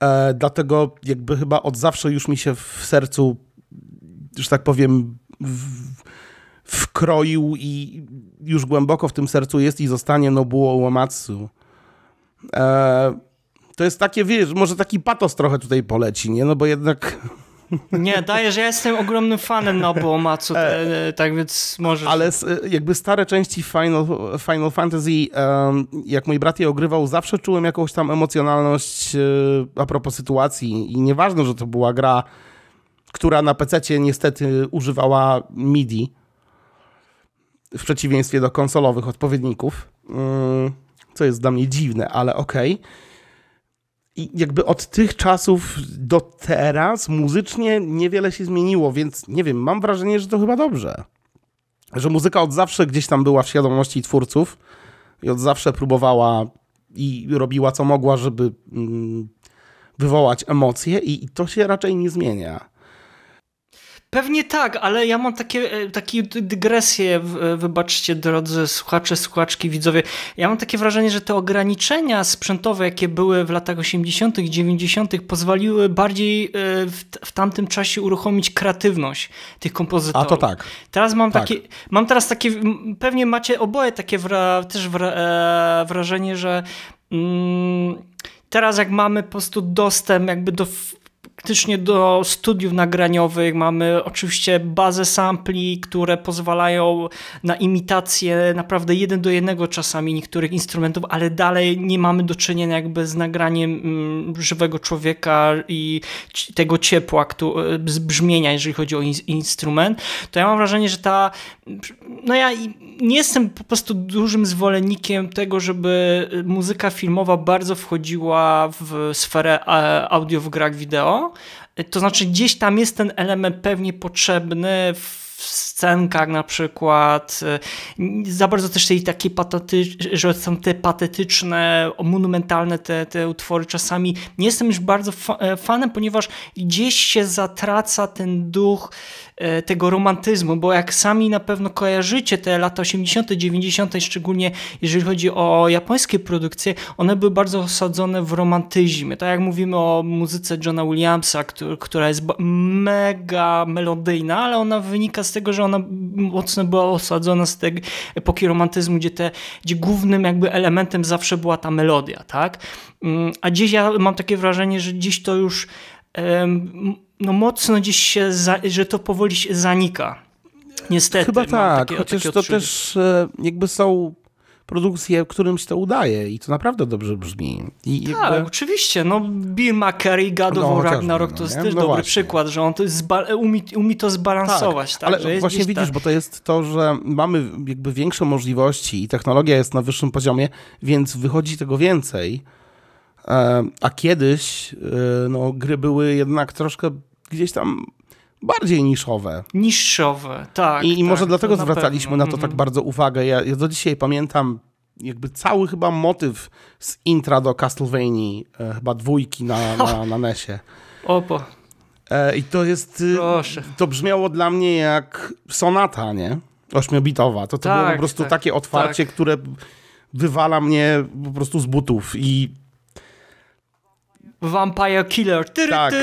E, dlatego jakby chyba od zawsze już mi się w sercu, że tak powiem, w, wkroił i już głęboko w tym sercu jest i zostanie Nobuo Uematsu. E, to jest takie, wiesz, może taki patos trochę tutaj poleci, nie? No bo jednak nie, daję, że ja jestem ogromnym fanem Nobu Omatsu, e, e, tak więc może. Ale e, jakby stare części Final, Final Fantasy, um, jak mój brat je ogrywał, zawsze czułem jakąś tam emocjonalność e, a propos sytuacji. I nieważne, że to była gra, która na PC niestety używała MIDI w przeciwieństwie do konsolowych odpowiedników, mm, co jest dla mnie dziwne, ale okej. Okay i jakby od tych czasów do teraz muzycznie niewiele się zmieniło, więc nie wiem, mam wrażenie, że to chyba dobrze. Że muzyka od zawsze gdzieś tam była w świadomości twórców i od zawsze próbowała i robiła co mogła, żeby mm, wywołać emocje, i, i to się raczej nie zmienia. Pewnie tak, ale ja mam takie, e, takie dygresje, e, wybaczcie drodzy słuchacze, słuchaczki, widzowie. Ja mam takie wrażenie, że te ograniczenia sprzętowe, jakie były w latach 80., 90., pozwoliły bardziej e, w, w tamtym czasie uruchomić kreatywność tych kompozytorów. A to tak. Teraz mam tak. takie, mam teraz takie, pewnie macie oboje takie wra, też wra, wrażenie, że. Mm, teraz jak mamy po prostu dostęp jakby do praktycznie do studiów nagraniowych, mamy oczywiście bazę sampli, które pozwalają na imitację naprawdę jeden do jednego czasami niektórych instrumentów, ale dalej nie mamy do czynienia jakby z nagraniem mm, żywego człowieka i tego ciepła, e, z brzmienia, jeżeli chodzi o instrument, to ja mam wrażenie, że ta, no ja nie jestem po prostu dużym zwolennikiem tego, żeby muzyka filmowa bardzo wchodziła w sferę e, audio w grach wideo, to znaczy, gdzieś tam jest ten element pewnie potrzebny w scenkach na przykład. Za bardzo też tej takie patetyczne, że są te patetyczne, monumentalne te, te utwory czasami. Nie jestem już bardzo fa e, fanem, ponieważ gdzieś się zatraca ten duch E, tego romantyzmu, bo jak sami na pewno kojarzycie te lata 80., 90., szczególnie jeżeli chodzi o japońskie produkcje, one były bardzo osadzone w romantyzmie. Tak jak mówimy o muzyce Johna Williamsa, która jest mega melodyjna, ale ona wynika z tego, że ona mocno była osadzona z tej epoki romantyzmu, gdzie, te, gdzie głównym jakby elementem zawsze była ta melodia, tak? Mm, a dziś ja mam takie wrażenie, że dziś to już no mocno dziś się, za, że to powoli się zanika. Niestety. Chyba tak, takie, chociaż to też e, jakby są produkcje, którym się to udaje i to naprawdę dobrze brzmi. I tak, jakby... oczywiście. No, Bill McCarry, God no, Ragnarok no, to jest też no dobry właśnie. przykład, że on to umie, to zbalansować. Tak, tak ale właśnie widzisz, tak. bo to jest to, że mamy jakby większe możliwości i technologia jest na wyższym poziomie, więc wychodzi tego więcej a kiedyś y, no, gry były jednak troszkę gdzieś tam bardziej niszowe. Niszowe, tak. I, i tak, może dlatego na zwracaliśmy pewno. na to tak mhm. bardzo uwagę. Ja, ja do dzisiaj pamiętam jakby cały chyba motyw z intra do Castlevania, e, chyba dwójki na, *laughs* na, na Nesie. Opo. E, I to jest... Y, Proszę. To brzmiało dla mnie jak sonata, nie? Ośmiobitowa. To, to tak, było po tak, prostu tak, takie otwarcie, tak. które wywala mnie po prostu z butów i Vampire Killer. tak.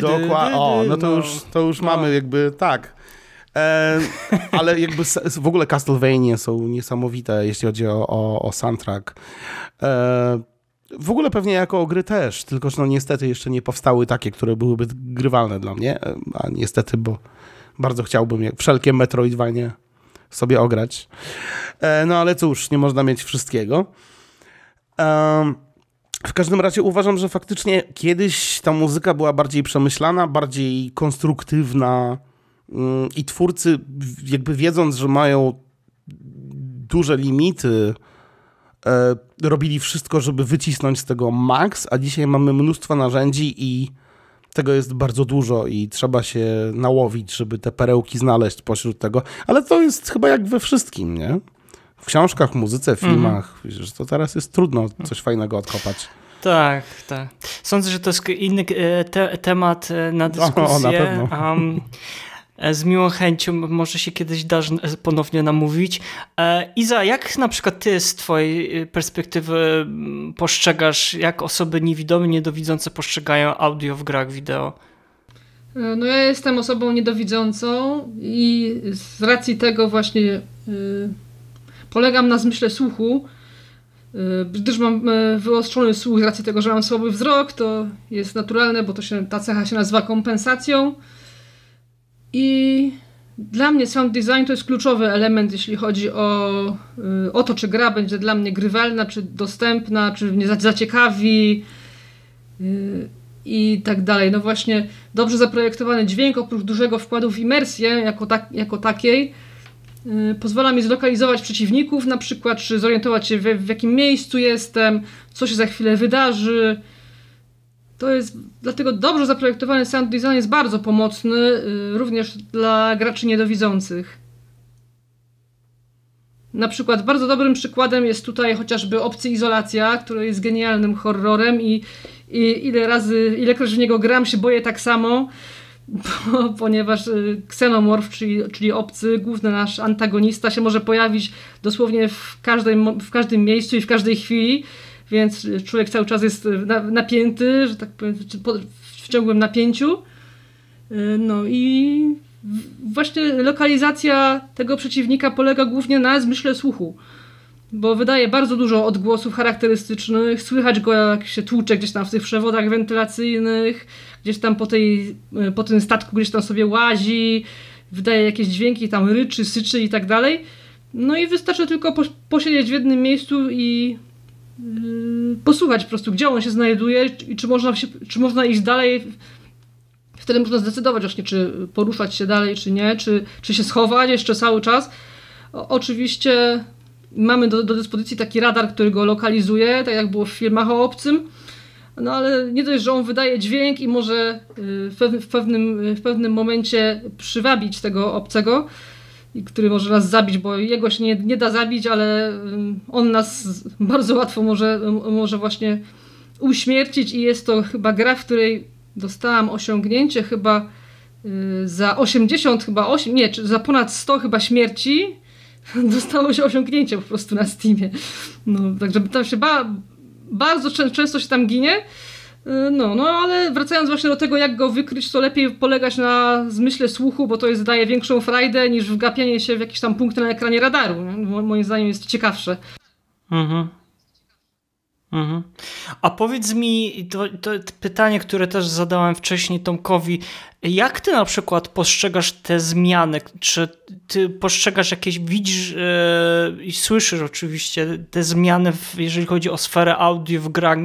Dokładnie. O, no to, no. Już, to już no. mamy jakby, tak. E, ale jakby w ogóle Castlevania są niesamowite, jeśli chodzi o, o, o soundtrack. E, w ogóle pewnie jako gry też, tylko że no niestety jeszcze nie powstały takie, które byłyby grywalne dla mnie, e, a niestety, bo bardzo chciałbym jak wszelkie Metroidvanie sobie ograć. E, no ale cóż, nie można mieć wszystkiego. Um, w każdym razie uważam, że faktycznie kiedyś ta muzyka była bardziej przemyślana, bardziej konstruktywna mm, i twórcy, jakby wiedząc, że mają duże limity, e, robili wszystko, żeby wycisnąć z tego maks, a dzisiaj mamy mnóstwo narzędzi i tego jest bardzo dużo i trzeba się nałowić, żeby te perełki znaleźć pośród tego. Ale to jest chyba jak we wszystkim, nie? w książkach, muzyce, mhm. filmach, mm. że to teraz jest trudno coś fajnego odkopać. Tak, tak. Sądzę, że to jest inny e, te temat e, na no, dyskusję. O, na pewno. Um, z miłą chęcią może się kiedyś dasz ponownie namówić. Iza, jak na przykład ty z twojej perspektywy postrzegasz, jak osoby niewidome, niedowidzące postrzegają audio w grach wideo? No ja jestem osobą niedowidzącą i z racji tego właśnie Polegam na zmyśle słuchu, y, gdyż mam y, wyostrzony słuch z racji tego, że mam słaby wzrok, to jest naturalne, bo to się, ta cecha się nazywa kompensacją. I dla mnie sound design to jest kluczowy element, jeśli chodzi o, y, o to, czy gra będzie dla mnie grywalna, czy dostępna, czy mnie zaciekawi i tak dalej. No właśnie, dobrze zaprojektowany dźwięk, oprócz dużego wkładu w imersję jako, tak, jako takiej, Y, pozwala mi zlokalizować przeciwników, na przykład, czy zorientować się, w, w jakim miejscu jestem, co się za chwilę wydarzy. To jest dlatego dobrze zaprojektowany sound design jest bardzo pomocny y, również dla graczy niedowidzących. Na przykład bardzo dobrym przykładem jest tutaj chociażby opcja Izolacja, który jest genialnym horrorem i, i ile razy, ilekroć w niego gram się boję tak samo. *laughs* ponieważ y, ksenomorf, czyli, czyli obcy, główny nasz antagonista, się może pojawić dosłownie w, każdej, w każdym miejscu i w każdej chwili, więc y, człowiek cały czas jest y, napięty, że tak powiem, w ciągłym napięciu. No i właśnie lokalizacja tego przeciwnika polega głównie na zmyśle słuchu bo wydaje bardzo dużo odgłosów charakterystycznych. Słychać go, jak się tłucze gdzieś tam w tych przewodach wentylacyjnych, gdzieś tam po, tej, e, po tym statku gdzieś tam sobie łazi, wydaje jakieś dźwięki, tam ryczy, syczy i tak dalej. No i wystarczy tylko po, posiedzieć w jednym miejscu i yy, posłuchać po prostu, gdzie on się znajduje i czy można, się, czy można iść dalej. Wtedy można zdecydować właśnie, czy poruszać się dalej, czy nie, czy, czy się schować jeszcze cały czas. O, oczywiście mamy do, do dyspozycji taki radar, który go lokalizuje, tak jak było w filmach o obcym. No ale nie dość, że on wydaje dźwięk i może y, w pewnym, y, w pewnym momencie przywabić tego obcego, który może nas zabić, bo jego się nie, nie da zabić, ale y, on nas bardzo łatwo może, może właśnie uśmiercić i jest to chyba gra, w której dostałam osiągnięcie chyba za 80, chyba 8, nie, za ponad 100 chyba śmierci *laughs* dostało się osiągnięcie po prostu na Steamie. No, także tam się ba bardzo czę często się tam ginie. Y, no, no, ale wracając właśnie do tego, jak go wykryć, to lepiej polegać na zmyśle słuchu, bo to jest, daje większą frajdę niż wgapianie się w jakieś tam punkty na ekranie radaru. Moim zdaniem jest ciekawsze. Mhm. Mhm. A powiedz mi, to, to, pytanie, które też zadałem wcześniej Tomkowi, jak ty na przykład postrzegasz te zmiany? Czy ty postrzegasz jakieś, widzisz yy, i słyszysz oczywiście te zmiany, w, jeżeli chodzi o sferę audio w grach?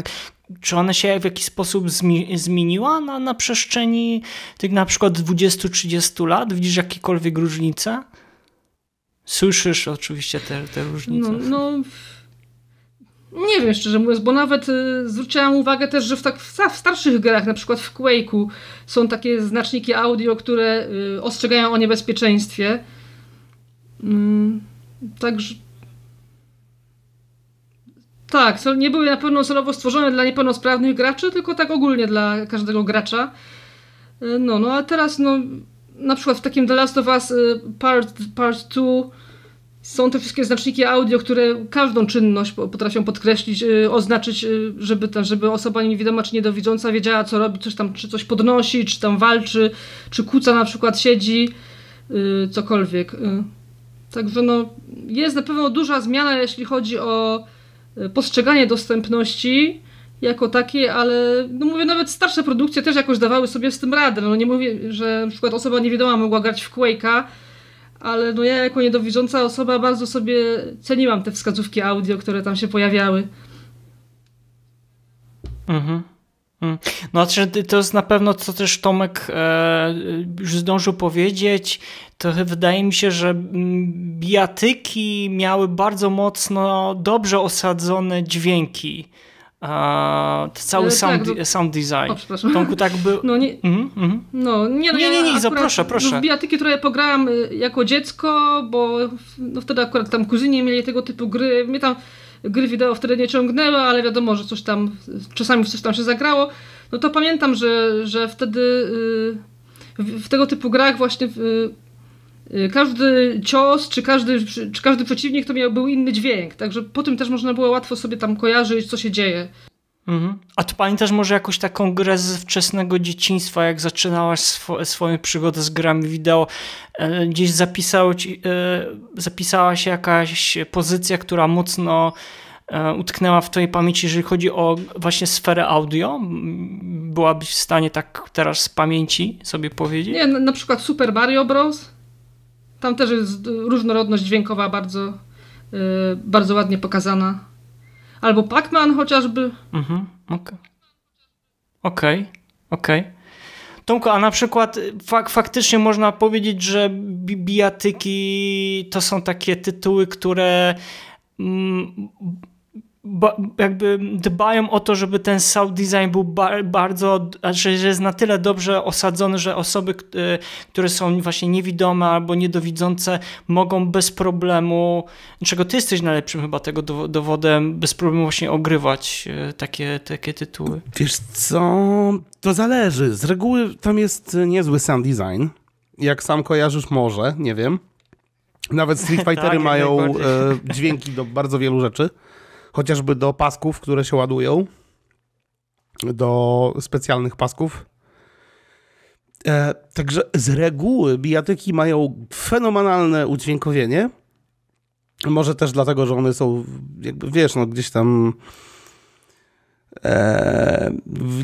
Czy one się w jakiś sposób zmi zmieniła na, na przestrzeni tych na przykład 20-30 lat? Widzisz jakiekolwiek różnice? Słyszysz oczywiście te, te różnice? No, no nie wiem, szczerze mówiąc, bo nawet y, zwróciłam uwagę też, że w, tak, w, starszych grach, na przykład w Quake'u, są takie znaczniki audio, które y, ostrzegają o niebezpieczeństwie. Mm, także. Tak, nie były na pewno celowo stworzone dla niepełnosprawnych graczy, tylko tak ogólnie dla każdego gracza. Y, no, no a teraz, no, na przykład w takim The Last of Us y, Part 2. Part są te wszystkie znaczniki audio, które każdą czynność potrafią podkreślić, yy, oznaczyć, yy, żeby, żeby osoba niewidoma czy niedowidząca wiedziała, co robi, coś tam, czy coś podnosi, czy tam walczy, czy kuca na przykład siedzi, yy, cokolwiek. Y. Także no, jest na pewno duża zmiana, jeśli chodzi o y, postrzeganie dostępności jako takiej, ale no mówię, nawet starsze produkcje też jakoś dawały sobie z tym radę. No nie mówię, że na przykład osoba niewidoma mogła grać w Quake'a, ale no ja jako niedowidząca osoba bardzo sobie ceniłam te wskazówki audio, które tam się pojawiały. Mhm. mhm. No, znaczy, to jest na pewno, co też Tomek e, już zdążył powiedzieć, to wydaje mi się, że mm, bijatyki miały bardzo mocno, dobrze osadzone dźwięki a, cały e, tak, sound, tak, bo... No sound design. O, przepraszam. Tomku, tak był No nie, mm -hmm. no, nie, no, nie, nie, nie, proszę. No, biatyki które ja pograłam y, jako dziecko, bo no, wtedy akurat tam kuzyni mieli tego typu gry, mnie tam gry wideo wtedy nie ciągnęły, ale wiadomo, że coś tam, czasami coś tam się zagrało, no to pamiętam, że, że wtedy y, w, w tego typu grach właśnie Y, każdy cios, czy każdy, czy każdy przeciwnik to miał był inny dźwięk, także po tym też można było łatwo sobie tam kojarzyć, co się dzieje. Mhm. A ty pamiętasz może jakąś taką grę ze wczesnego dzieciństwa, jak zaczynałaś sw swoją przygodę z grami wideo, e, gdzieś zapisałaś, ci, e, zapisała się jakaś pozycja, która mocno e, utknęła w twojej pamięci, jeżeli chodzi o właśnie sferę audio? Byłabyś w stanie tak teraz z pamięci sobie powiedzieć? Nie, na, na przykład Super Mario Bros., tam też jest różnorodność dźwiękowa bardzo, y, bardzo ładnie pokazana. Albo Pac-Man chociażby. Mhm, okej. Okay. Okej, okay. okay. Tomko, a na przykład y, fak faktycznie można powiedzieć, że bi bijatyki to są takie tytuły, które... Mm, jakby dbają o to, żeby ten sound design był bardzo, że, że jest na tyle dobrze osadzony, że osoby, y, które są właśnie niewidome albo niedowidzące, mogą bez problemu, czego ty jesteś najlepszym chyba tego dowodem, bez problemu właśnie ogrywać y, takie, takie tytuły. Wiesz co, to zależy. Z reguły tam jest y, niezły sound design. Jak sam kojarzysz, może, nie wiem. Nawet Street *laughs* Fightery tak, mają dźwięki do bardzo wielu rzeczy chociażby do pasków, które się ładują, do specjalnych pasków. E, także z reguły bijatyki mają fenomenalne udźwiękowienie. Może też dlatego, że one są, jakby wiesz, no gdzieś tam e,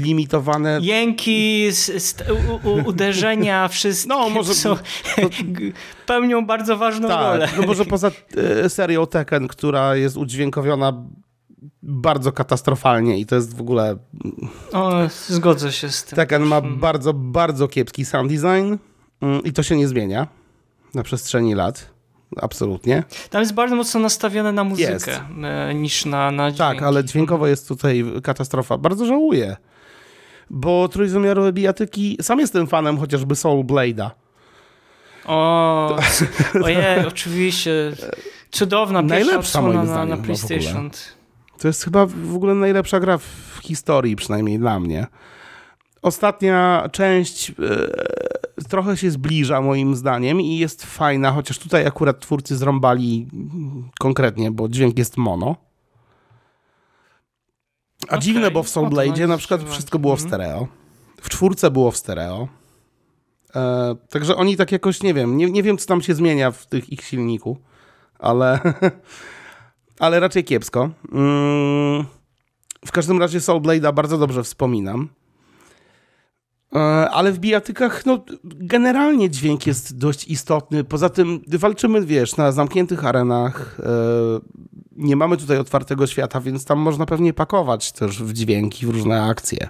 limitowane. Jęki, uderzenia, wszystko. *laughs* No, może. Są, to... pełnią bardzo ważną tak, rolę. No może poza e, serią Tekken, która jest udźwiękowiona bardzo katastrofalnie i to jest w ogóle... O, zgodzę się z tym. Tekken ma bardzo, bardzo kiepski sound design mm, i to się nie zmienia na przestrzeni lat absolutnie. Tam jest bardzo mocno nastawione na muzykę jest. E, niż na, na dźwięk. Tak, ale dźwiękowo jest tutaj katastrofa. Bardzo żałuję, bo trójwymiarowe bijatyki, sam jestem fanem chociażby Soul Blade'a. O, *laughs* ojej, oczywiście. Cudowna Najlepsza moim zdaniem na, na no, PlayStation. To jest chyba w ogóle najlepsza gra w historii, przynajmniej dla mnie. Ostatnia część e, trochę się zbliża moim zdaniem i jest fajna, chociaż tutaj akurat twórcy zrąbali konkretnie, bo dźwięk jest mono. A okay. dziwne, bo w Blade na przykład wszystko było w stereo. W czwórce było w stereo. E, także oni tak jakoś, nie wiem, nie, nie wiem, co tam się zmienia w tych ich silniku, ale, *laughs* ale raczej kiepsko. Mm, w każdym razie Soulblade'a bardzo dobrze wspominam. E, ale w bijatykach no, generalnie dźwięk jest dość istotny. Poza tym walczymy, wiesz, na zamkniętych arenach. E, nie mamy tutaj otwartego świata, więc tam można pewnie pakować też w dźwięki, w różne akcje.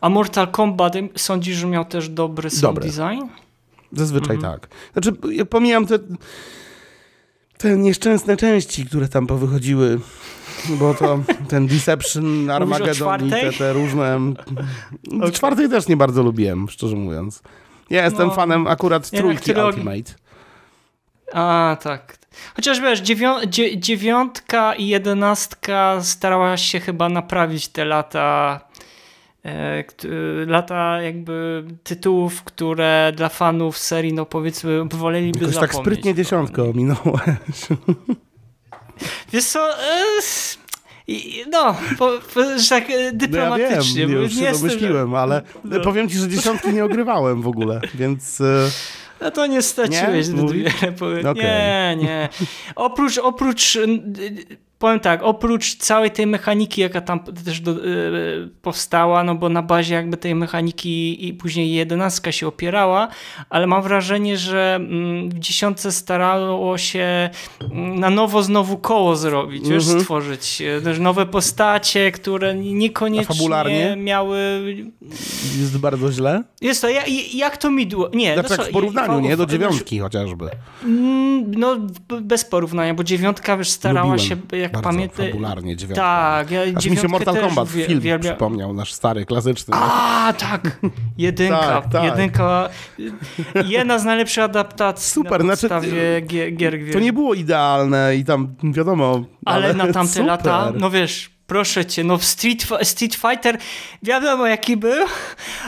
A Mortal Kombat sądzisz, że miał też dobry sound dobry. design? Zazwyczaj mhm. tak. Znaczy, ja pomijam te, te nieszczęsne części, które tam powychodziły bo to ten Deception, Armageddon i te, te różne... *laughs* Okay. Czwartej też nie bardzo lubiłem, szczerze mówiąc. Ja jestem no, fanem akurat trójki Ultimate. A, tak. Chociaż wiesz, dziewią dziewiątka i jedenastka starała się chyba naprawić te lata e, lata jakby tytułów, które dla fanów serii, no powiedzmy, woleliby Jakoś tak zapomnieć. tak sprytnie dziesiątko minąłeś. *laughs* Wiesz co, e, no, po, po, tak dyplomatycznie. No ja wiem, już się domyśliłem, ale no. powiem ci, że dziesiątki nie ogrywałem w ogóle, więc... E, no to nie straciłeś nie? Mówisz? Nie, okay. nie. Oprócz, oprócz powiem tak, oprócz całej tej mechaniki, jaka tam też do, yy, powstała, no bo na bazie jakby tej mechaniki i później jedenastka się opierała, ale mam wrażenie, że mm, w dziesiątce starało się mm, na nowo znowu koło zrobić, mm -hmm. stworzyć e, też nowe postacie, które niekoniecznie fabularnie? miały... Jest bardzo źle? Jest to, ja, jak to midło... Nie, znaczy, no co, w porównaniu, ja, nie? Do znaczy, dziewiątki chociażby. Mm, no, bez porównania, bo dziewiątka już starała Lubiłem. się jak pamiętam. fabularnie dziewiątka. Tak, ja Aż mi się Mortal Kombat wie, film wielbia... przypomniał, nasz stary, klasyczny. A, tak! Jedynka, tak, tak. jedynka. Jedna z najlepszych adaptacji Super, na znaczy, podstawie znaczy, gier, gier. To nie było idealne i tam, wiadomo... Ale, ale na tamte super. lata, no wiesz proszę cię, no Street, Street Fighter, wiadomo jaki był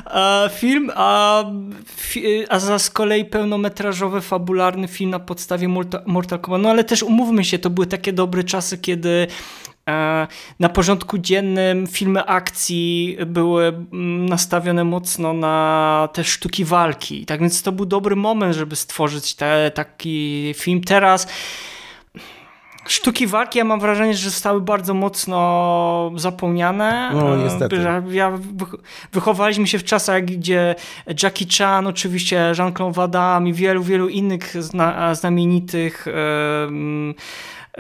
a, film, a, a za z kolei pełnometrażowy, fabularny film na podstawie Mortal, Kombat. No ale też umówmy się, to były takie dobre czasy, kiedy e, na porządku dziennym filmy akcji były mm, nastawione mocno na te sztuki walki. Tak więc to był dobry moment, żeby stworzyć te, taki film. Teraz Sztuki walki, ja mam wrażenie, że zostały bardzo mocno zapomniane. No, e, niestety. Ja, wychowaliśmy się w czasach, gdzie Jackie Chan, oczywiście Jean-Claude Van Damme i wielu, wielu innych zna, znamienitych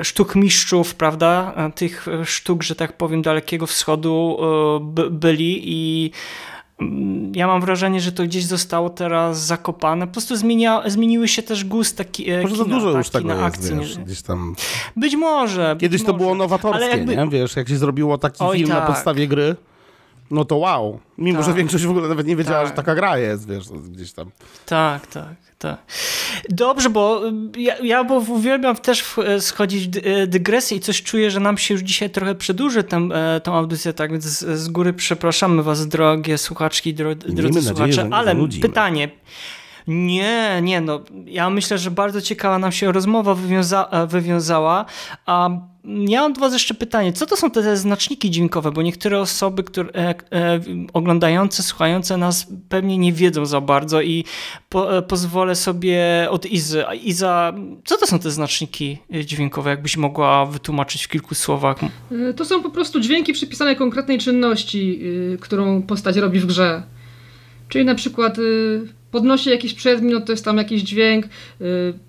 sztuk mistrzów, prawda, e, tych sztuk, że tak powiem, Dalekiego Wschodu e, byli i Mm, ja mam wrażenie, że to gdzieś zostało teraz zakopane. Po prostu zmienia, zmieniły się też gust taki. E, może za dużo już tak, tego akcji. Wiesz, gdzieś tam. Być może. Kiedyś być to może. było nowatorskie, jakby... nie? Wiesz, jak się zrobiło taki Oj, film tak. na podstawie gry no to wow. Mimo, tak. że większość w ogóle nawet nie wiedziała, tak. że taka gra jest, wiesz, no, gdzieś tam. Tak, tak, tak. Dobrze, bo y, ja, ja bo uwielbiam też e, schodzić w e, dygresję i coś czuję, że nam się już dzisiaj trochę przedłuży tam, e, tą audycję, tak więc z, z góry przepraszamy was, drogie słuchaczki, drodzy słuchacze, nadzieję, ale pytanie. Nie, nie, no ja myślę, że bardzo ciekawa nam się rozmowa wywiąza e, wywiązała, a ja mam do Was jeszcze pytanie, co to są te, te znaczniki dźwiękowe, bo niektóre osoby, które e, e, oglądające, słuchające nas pewnie nie wiedzą za bardzo i po, e, pozwolę sobie od Izy, Iza, co to są te znaczniki e, dźwiękowe, jakbyś mogła wytłumaczyć w kilku słowach? E, to są po prostu dźwięki przypisane konkretnej czynności, y, którą postać robi w grze. Czyli na przykład y, podnosi jakiś przedmiot, to jest tam jakiś dźwięk, y,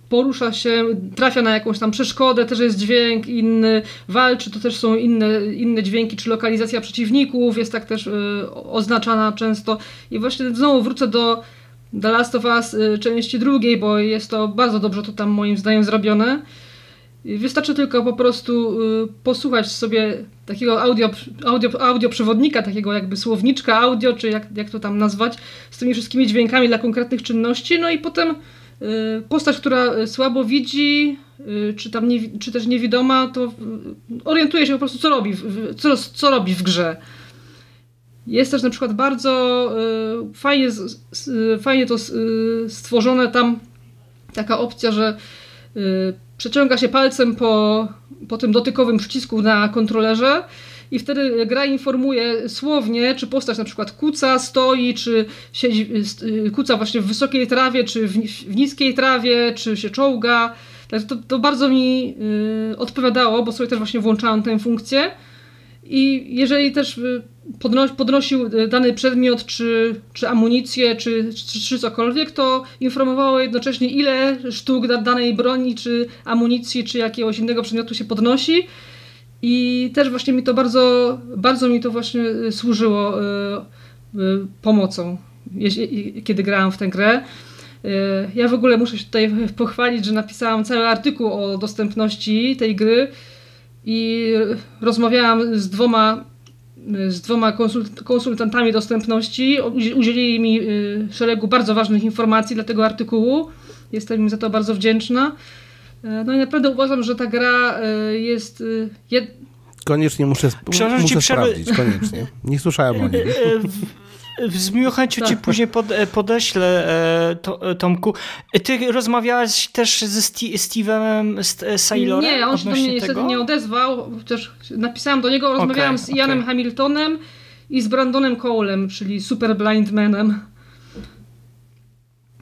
porusza się, trafia na jakąś tam przeszkodę, też jest dźwięk inny, walczy, to też są inne, inne dźwięki, czy lokalizacja przeciwników jest tak też y, oznaczana często. I właśnie znowu wrócę do The Last of Us y, części drugiej, bo jest to bardzo dobrze to tam moim zdaniem zrobione. Wystarczy tylko po prostu y, posłuchać sobie takiego audio, audio, audio przewodnika, takiego jakby słowniczka audio, czy jak, jak to tam nazwać, z tymi wszystkimi dźwiękami dla konkretnych czynności, no i potem y, postać, która słabo widzi, y, czy, tam nie, czy też niewidoma, to orientuje się po prostu, co robi, co, co robi w grze. Jest też na przykład bardzo fajnie, fajnie to stworzone tam taka opcja, że przeciąga się palcem po, po tym dotykowym przycisku na kontrolerze i wtedy gra informuje słownie, czy postać na przykład kuca, stoi, czy siedzi, kuca właśnie w wysokiej trawie, czy w, w niskiej trawie, czy się czołga. Tak, to, to bardzo mi y, odpowiadało, bo sobie też właśnie włączałam tę funkcję. I jeżeli też y, podnosi, podnosił y, dany przedmiot, czy, czy amunicję, czy, czy, czy cokolwiek, to informowało jednocześnie, ile sztuk danej broni, czy amunicji, czy jakiegoś innego przedmiotu się podnosi. I też właśnie mi to bardzo, bardzo mi to właśnie y, służyło pomocą, kiedy grałam w tę grę. Ja w ogóle muszę się tutaj pochwalić, że napisałam cały artykuł o dostępności tej gry i rozmawiałam z dwoma, z dwoma konsultantami dostępności. Udzielili mi y, szeregu bardzo ważnych informacji dla tego artykułu. Jestem im za to bardzo wdzięczna. E, no i naprawdę uważam, że ta gra e, jest. Y, jed... Koniecznie muszę, Przepraszam muszę sprawdzić, koniecznie. Nie słyszałem o niej. *laughs* *laughs* E, z miłą chęcią ci tak. później pod, e, podeślę, e, to, e, Tomku. Ty rozmawiałaś też ze Steve'em Sailorem? Nie, on się do mnie niestety nie odezwał, chociaż napisałam do niego, rozmawiałam okay, z Ianem okay. Hamiltonem i z Brandonem Colem, czyli Super Blind Manem.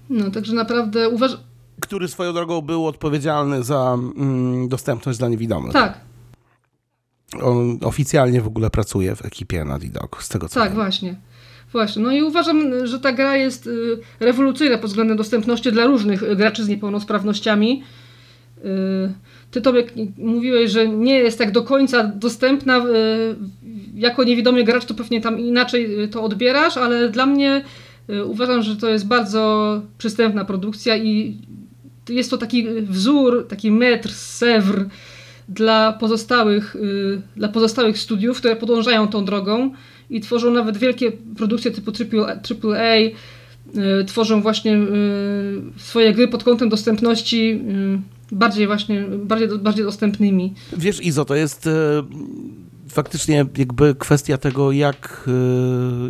No, także naprawdę uważam... Który swoją drogą był odpowiedzialny za mm, dostępność dla niewidomych. Tak, on oficjalnie w ogóle pracuje w ekipie na Didok, z tego co Tak, wiem. właśnie. Właśnie, no i uważam, że ta gra jest y, rewolucyjna pod względem dostępności dla różnych graczy z niepełnosprawnościami. Y, ty, tobie mówiłeś, że nie jest tak do końca dostępna. Y, jako niewidomy gracz to pewnie tam inaczej to odbierasz, ale dla mnie uważam, że to jest bardzo przystępna produkcja i jest to taki wzór, taki metr, sewr dla pozostałych, dla pozostałych studiów, które podążają tą drogą i tworzą nawet wielkie produkcje typu AAA, y, tworzą właśnie y, swoje gry pod kątem dostępności y, bardziej właśnie, bardziej, bardziej dostępnymi. Wiesz Izo, to jest faktycznie jakby kwestia tego, jak,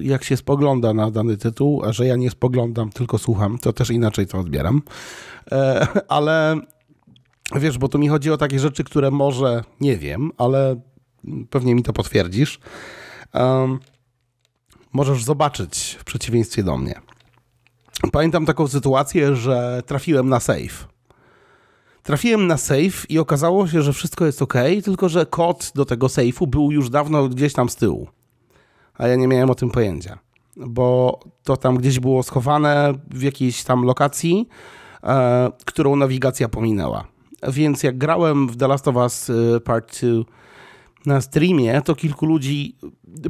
jak się spogląda na dany tytuł, a że ja nie spoglądam, tylko słucham, to też inaczej to odbieram. E, *laughs* ale wiesz, bo tu mi chodzi o takie rzeczy, które może nie wiem, ale pewnie mi to potwierdzisz um, możesz zobaczyć w przeciwieństwie do mnie. Pamiętam taką sytuację, że trafiłem na safe. Trafiłem na safe i okazało się, że wszystko jest ok, tylko że kod do tego safe'u był już dawno gdzieś tam z tyłu. A ja nie miałem o tym pojęcia, bo to tam gdzieś było schowane w jakiejś tam lokacji, e, którą nawigacja pominęła. Więc jak grałem w The Last of Us e, Part 2 na streamie, to kilku ludzi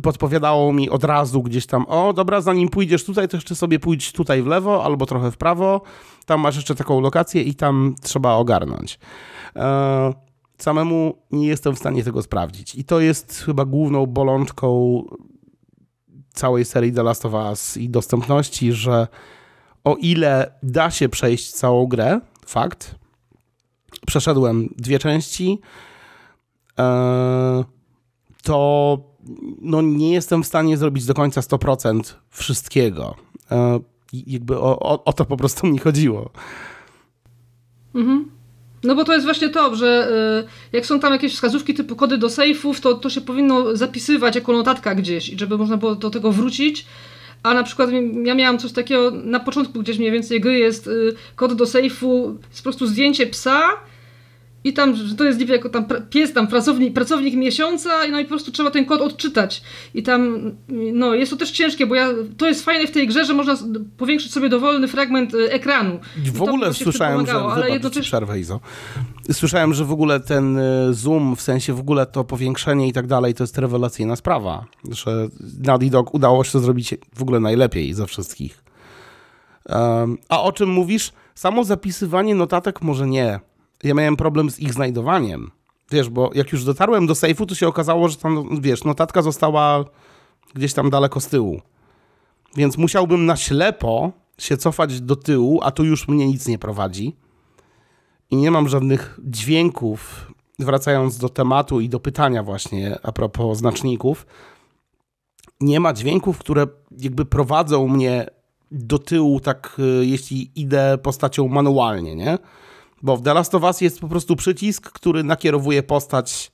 podpowiadało mi od razu gdzieś tam, o dobra, zanim pójdziesz tutaj, to jeszcze sobie pójdź tutaj w lewo albo trochę w prawo, tam masz jeszcze taką lokację i tam trzeba ogarnąć. E, samemu nie jestem w stanie tego sprawdzić i to jest chyba główną bolączką całej serii The Last of Us i dostępności, że o ile da się przejść całą grę, fakt, przeszedłem dwie części, E, to no, nie jestem w stanie zrobić do końca 100% wszystkiego. E, jakby o, o, o to po prostu mi chodziło. Mhm. No bo to jest właśnie to, że e, jak są tam jakieś wskazówki typu kody do sejfów, to to się powinno zapisywać jako notatka gdzieś, żeby można było do tego wrócić. A na przykład ja miałam coś takiego na początku gdzieś mniej więcej gry jest kod do sejfu, jest po prostu zdjęcie psa i tam, że to jest dziwne, jako tam pies, tam pracownik, pracownik miesiąca, no i po prostu trzeba ten kod odczytać. I tam, no jest to też ciężkie, bo ja, to jest fajne w tej grze, że można powiększyć sobie dowolny fragment e, ekranu. I w ogóle słyszałem, że, ale jednocześnie... przerwę Izo. Słyszałem, że w ogóle ten e, zoom, w sensie w ogóle to powiększenie i tak dalej, to jest rewelacyjna sprawa, że Naughty Dog udało się to zrobić w ogóle najlepiej ze wszystkich. Um, a o czym mówisz? Samo zapisywanie notatek może nie, ja miałem problem z ich znajdowaniem. Wiesz, bo jak już dotarłem do sejfu, to się okazało, że tam, wiesz, notatka została gdzieś tam daleko z tyłu. Więc musiałbym na ślepo się cofać do tyłu, a tu już mnie nic nie prowadzi. I nie mam żadnych dźwięków, wracając do tematu i do pytania właśnie a propos znaczników. Nie ma dźwięków, które jakby prowadzą mnie do tyłu, tak y, jeśli idę postacią manualnie, nie? Bo w The Last of Us jest po prostu przycisk, który nakierowuje postać,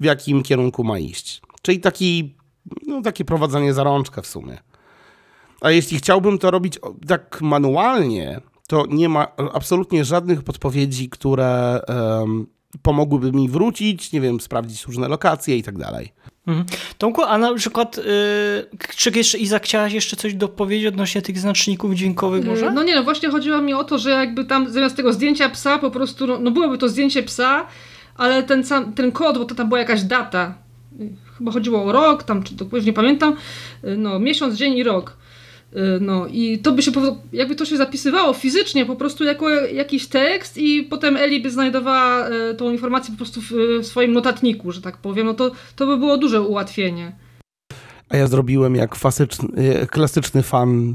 w jakim kierunku ma iść. Czyli taki, no, takie prowadzenie za rączkę w sumie. A jeśli chciałbym to robić tak manualnie, to nie ma absolutnie żadnych podpowiedzi, które um, pomogłyby mi wrócić, nie wiem, sprawdzić różne lokacje i tak dalej. Mhm. Tomku, a na przykład, yy, czy jeszcze Iza chciałaś jeszcze coś dopowiedzieć odnośnie tych znaczników dźwiękowych mm, może? No nie, no właśnie chodziło mi o to, że jakby tam zamiast tego zdjęcia psa po prostu, no, no byłoby to zdjęcie psa, ale ten, sam, ten kod, bo to tam była jakaś data, chyba chodziło o rok, tam czy dokładnie nie pamiętam, y, no miesiąc, dzień i rok. Y, no i to by się, jakby to się zapisywało fizycznie po prostu jako jakiś tekst i potem Eli by znajdowała y, tą informację po prostu w, swoim notatniku, że tak powiem, no to, to by było duże ułatwienie. A ja zrobiłem jak fasyczny, y, klasyczny fan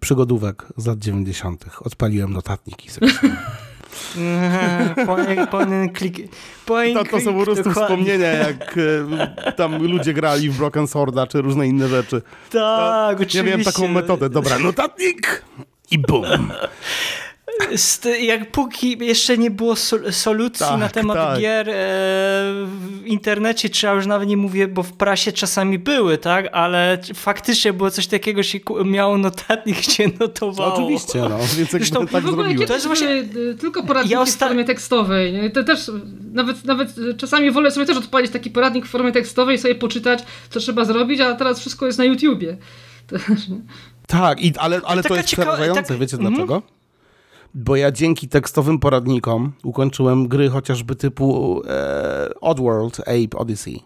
przygodówek z lat 90. Odpaliłem notatniki. i *laughs* *laughs* Ponen, klik, ponen, to, to są po prostu wspomnienia, jak e, tam ludzie grali w Broken Sworda, czy różne inne rzeczy. Tak, oczywiście. Ja miałem taką metodę, dobra, notatnik i bum. *laughs* jak póki jeszcze nie było sol solucji tak, na temat tak. gier e, w internecie, czy ja już nawet nie mówię, bo w prasie czasami były, tak? Ale faktycznie było coś takiego, się miało notatnik, gdzie *laughs* notowało. No, oczywiście, no. Więc Zresztą, tak w ogóle zrobiłem. to jest właśnie y, tylko poradniki ja w formie tekstowej. Nie? To też nawet, nawet czasami wolę sobie też odpalić taki poradnik w formie tekstowej, sobie poczytać, co trzeba zrobić, a teraz wszystko jest na YouTubie. *laughs* tak, i, ale, ale to jest przerażające, tak, wiecie mhm. dlaczego? Mm bo ja dzięki tekstowym poradnikom ukończyłem gry chociażby typu e, Oddworld Ape Odyssey.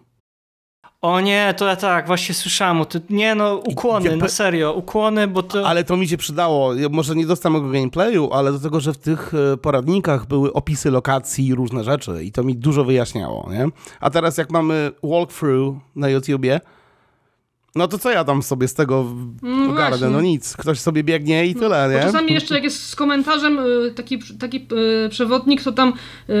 O nie, to ja tak, właśnie słyszałem o tym. Nie no, ukłony, na no serio, ukłony, bo to... Ale to mi się przydało. Ja może nie do samego gameplayu, ale do tego, że w tych e, poradnikach były opisy lokacji i różne rzeczy i to mi dużo wyjaśniało, nie? A teraz jak mamy walkthrough na YouTubie, no to co ja tam sobie z tego pogardę? No, no nic, ktoś sobie biegnie i no, tyle, no, nie? Czasami jeszcze jak jest z komentarzem y, taki, taki y, przewodnik, to tam y,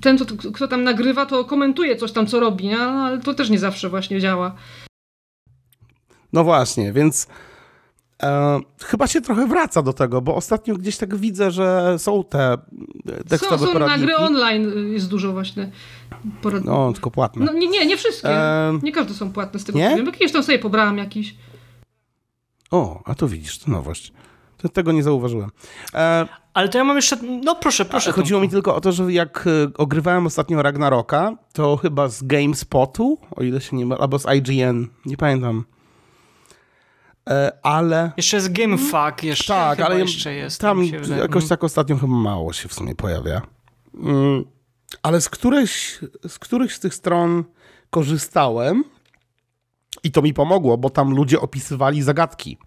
ten, kto, kto tam nagrywa, to komentuje coś tam, co robi, nie? No, ale to też nie zawsze właśnie działa. No właśnie, więc E, chyba się trochę wraca do tego, bo ostatnio gdzieś tak widzę, że są te e, tekstowe są, są poradniki. na gry online jest dużo właśnie poradników. No, tylko płatne. No, nie, nie, nie wszystkie. E... Nie każde są płatne z tego, nie? wiem. Jakieś tam sobie pobrałam jakiś. O, a to widzisz, to nowość. To tego nie zauważyłem. E... Ale to ja mam jeszcze. No proszę, proszę. Chodziło mi tylko o to, że jak e, ogrywałem ostatnio Ragnaroka, to chyba z GameSpotu, o ile się nie ma, albo z IGN, nie pamiętam. E, ale... Jeszcze jest Gamefuck, mm, jeszcze tak, ale jeszcze jest. Tam jakoś mhm. tak ostatnio chyba mało się w sumie pojawia. Mm, ale z którejś, z z tych stron korzystałem i to mi pomogło, bo tam ludzie opisywali zagadki.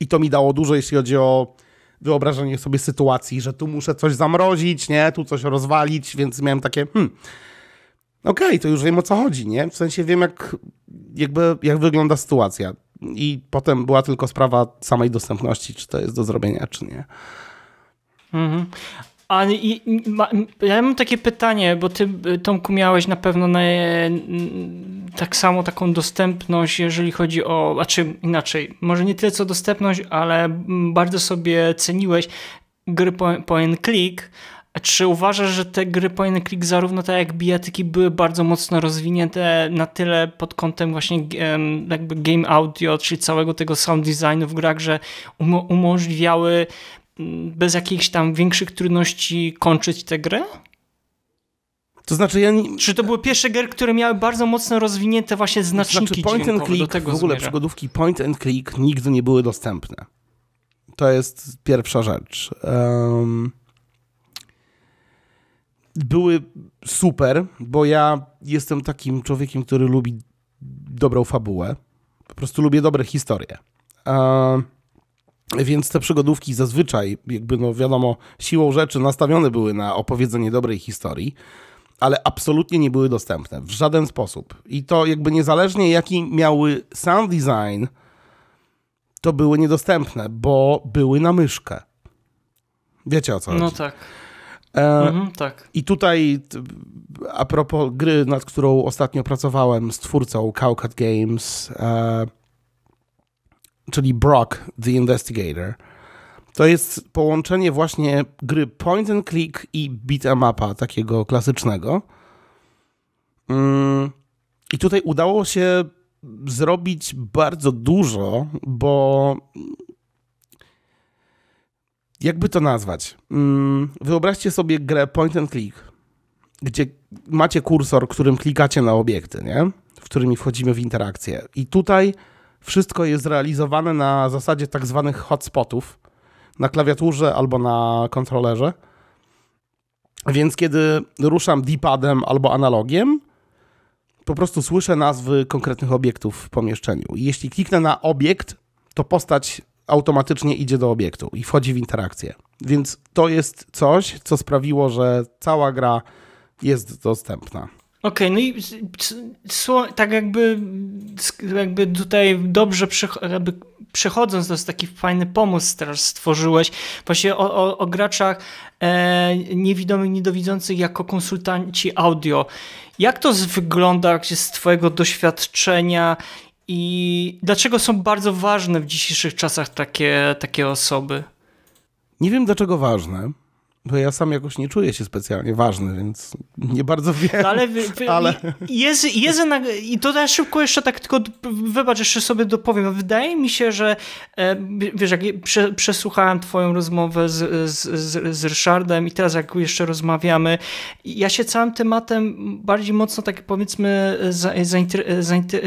I to mi dało dużo, jeśli chodzi o wyobrażenie sobie sytuacji, że tu muszę coś zamrozić, nie, tu coś rozwalić, więc miałem takie, hmm, okej, okay, to już wiem o co chodzi, nie? W sensie wiem, jak, jakby, jak wygląda sytuacja. I potem była tylko sprawa samej dostępności, czy to jest do zrobienia, czy nie. Mhm. A i, ma, ja mam takie pytanie, bo ty, Tomku, miałeś na pewno na, tak samo taką dostępność, jeżeli chodzi o, a czy inaczej, może nie tyle co dostępność, ale bardzo sobie ceniłeś gry point click, czy uważasz, że te gry point and click, zarówno te tak jak bijatyki, były bardzo mocno rozwinięte na tyle pod kątem właśnie jakby game audio, czyli całego tego sound designu w grach, że umożliwiały bez jakichś tam większych trudności kończyć tę grę? To znaczy, ja nie... Czy to były pierwsze gry, które miały bardzo mocno rozwinięte właśnie znaczniki to znaczy, point and click, do tego W ogóle zmierza. przygodówki point and click nigdy nie były dostępne. To jest pierwsza rzecz. Um były super, bo ja jestem takim człowiekiem, który lubi dobrą fabułę. Po prostu lubię dobre historie. więc te przygodówki zazwyczaj, jakby no wiadomo, siłą rzeczy nastawione były na opowiedzenie dobrej historii, ale absolutnie nie były dostępne w żaden sposób. I to jakby niezależnie jaki miały sound design, to były niedostępne, bo były na myszkę. Wiecie o co no chodzi? No tak. E, mhm, tak. I tutaj a propos gry, nad którą ostatnio pracowałem z twórcą Cowcat Games, e, czyli Brock the Investigator. To jest połączenie właśnie gry point and click i beat'em upa, takiego klasycznego. Mm, I tutaj udało się zrobić bardzo dużo, bo jakby to nazwać? Mm, wyobraźcie sobie grę point and click, gdzie macie kursor, którym klikacie na obiekty, nie? w którymi wchodzimy w interakcję. I tutaj wszystko jest realizowane na zasadzie tak zwanych hotspotów na klawiaturze albo na kontrolerze. Więc kiedy ruszam D-padem albo analogiem, po prostu słyszę nazwy konkretnych obiektów w pomieszczeniu. I jeśli kliknę na obiekt, to postać automatycznie idzie do obiektu i wchodzi w interakcję. Więc to jest coś, co sprawiło, że cała gra jest dostępna. Okej, okay, no i tak jakby, jakby tutaj dobrze jakby przechodząc, to jest taki fajny pomysł teraz stworzyłeś, właśnie o, o, o graczach e, niewidomych, niedowidzących jako konsultanci audio. Jak to wygląda z twojego doświadczenia? I dlaczego są bardzo ważne w dzisiejszych czasach takie, takie osoby? Nie wiem dlaczego ważne bo ja sam jakoś nie czuję się specjalnie ważny, więc nie bardzo wiem. No ale, wy, ale... Jest, jest na, i to ja szybko jeszcze tak tylko, wybacz, jeszcze sobie dopowiem. Wydaje mi się, że e, wiesz, jak przesłuchałem twoją rozmowę z, z, z Ryszardem i teraz jak jeszcze rozmawiamy, ja się całym tematem bardziej mocno tak powiedzmy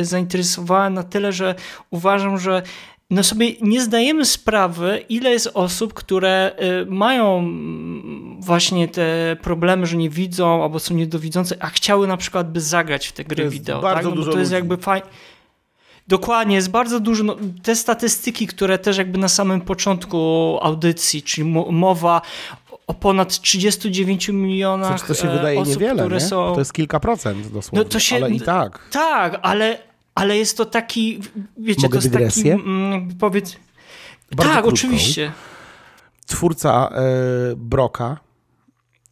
zainteresowałem na tyle, że uważam, że no sobie nie zdajemy sprawy, ile jest osób, które y, mają właśnie te problemy, że nie widzą albo są niedowidzące, a chciały na przykład by zagrać w te gry jest wideo. Bardzo tak? no, dużo to jest ludzi. jakby fajnie. Dokładnie, jest bardzo dużo. No, te statystyki, które też jakby na samym początku audycji, czyli mowa o ponad 39 milionach. Znaczy, to się wydaje e, osób, niewiele, które nie? są. To jest kilka procent dosłownie. No to się... Ale i tak. Tak, ale, ale jest to taki, wiecie, Mogę to jest dygresję? taki, mm, powiedz... Bardzo tak, krótką. oczywiście. Twórca e, Broka,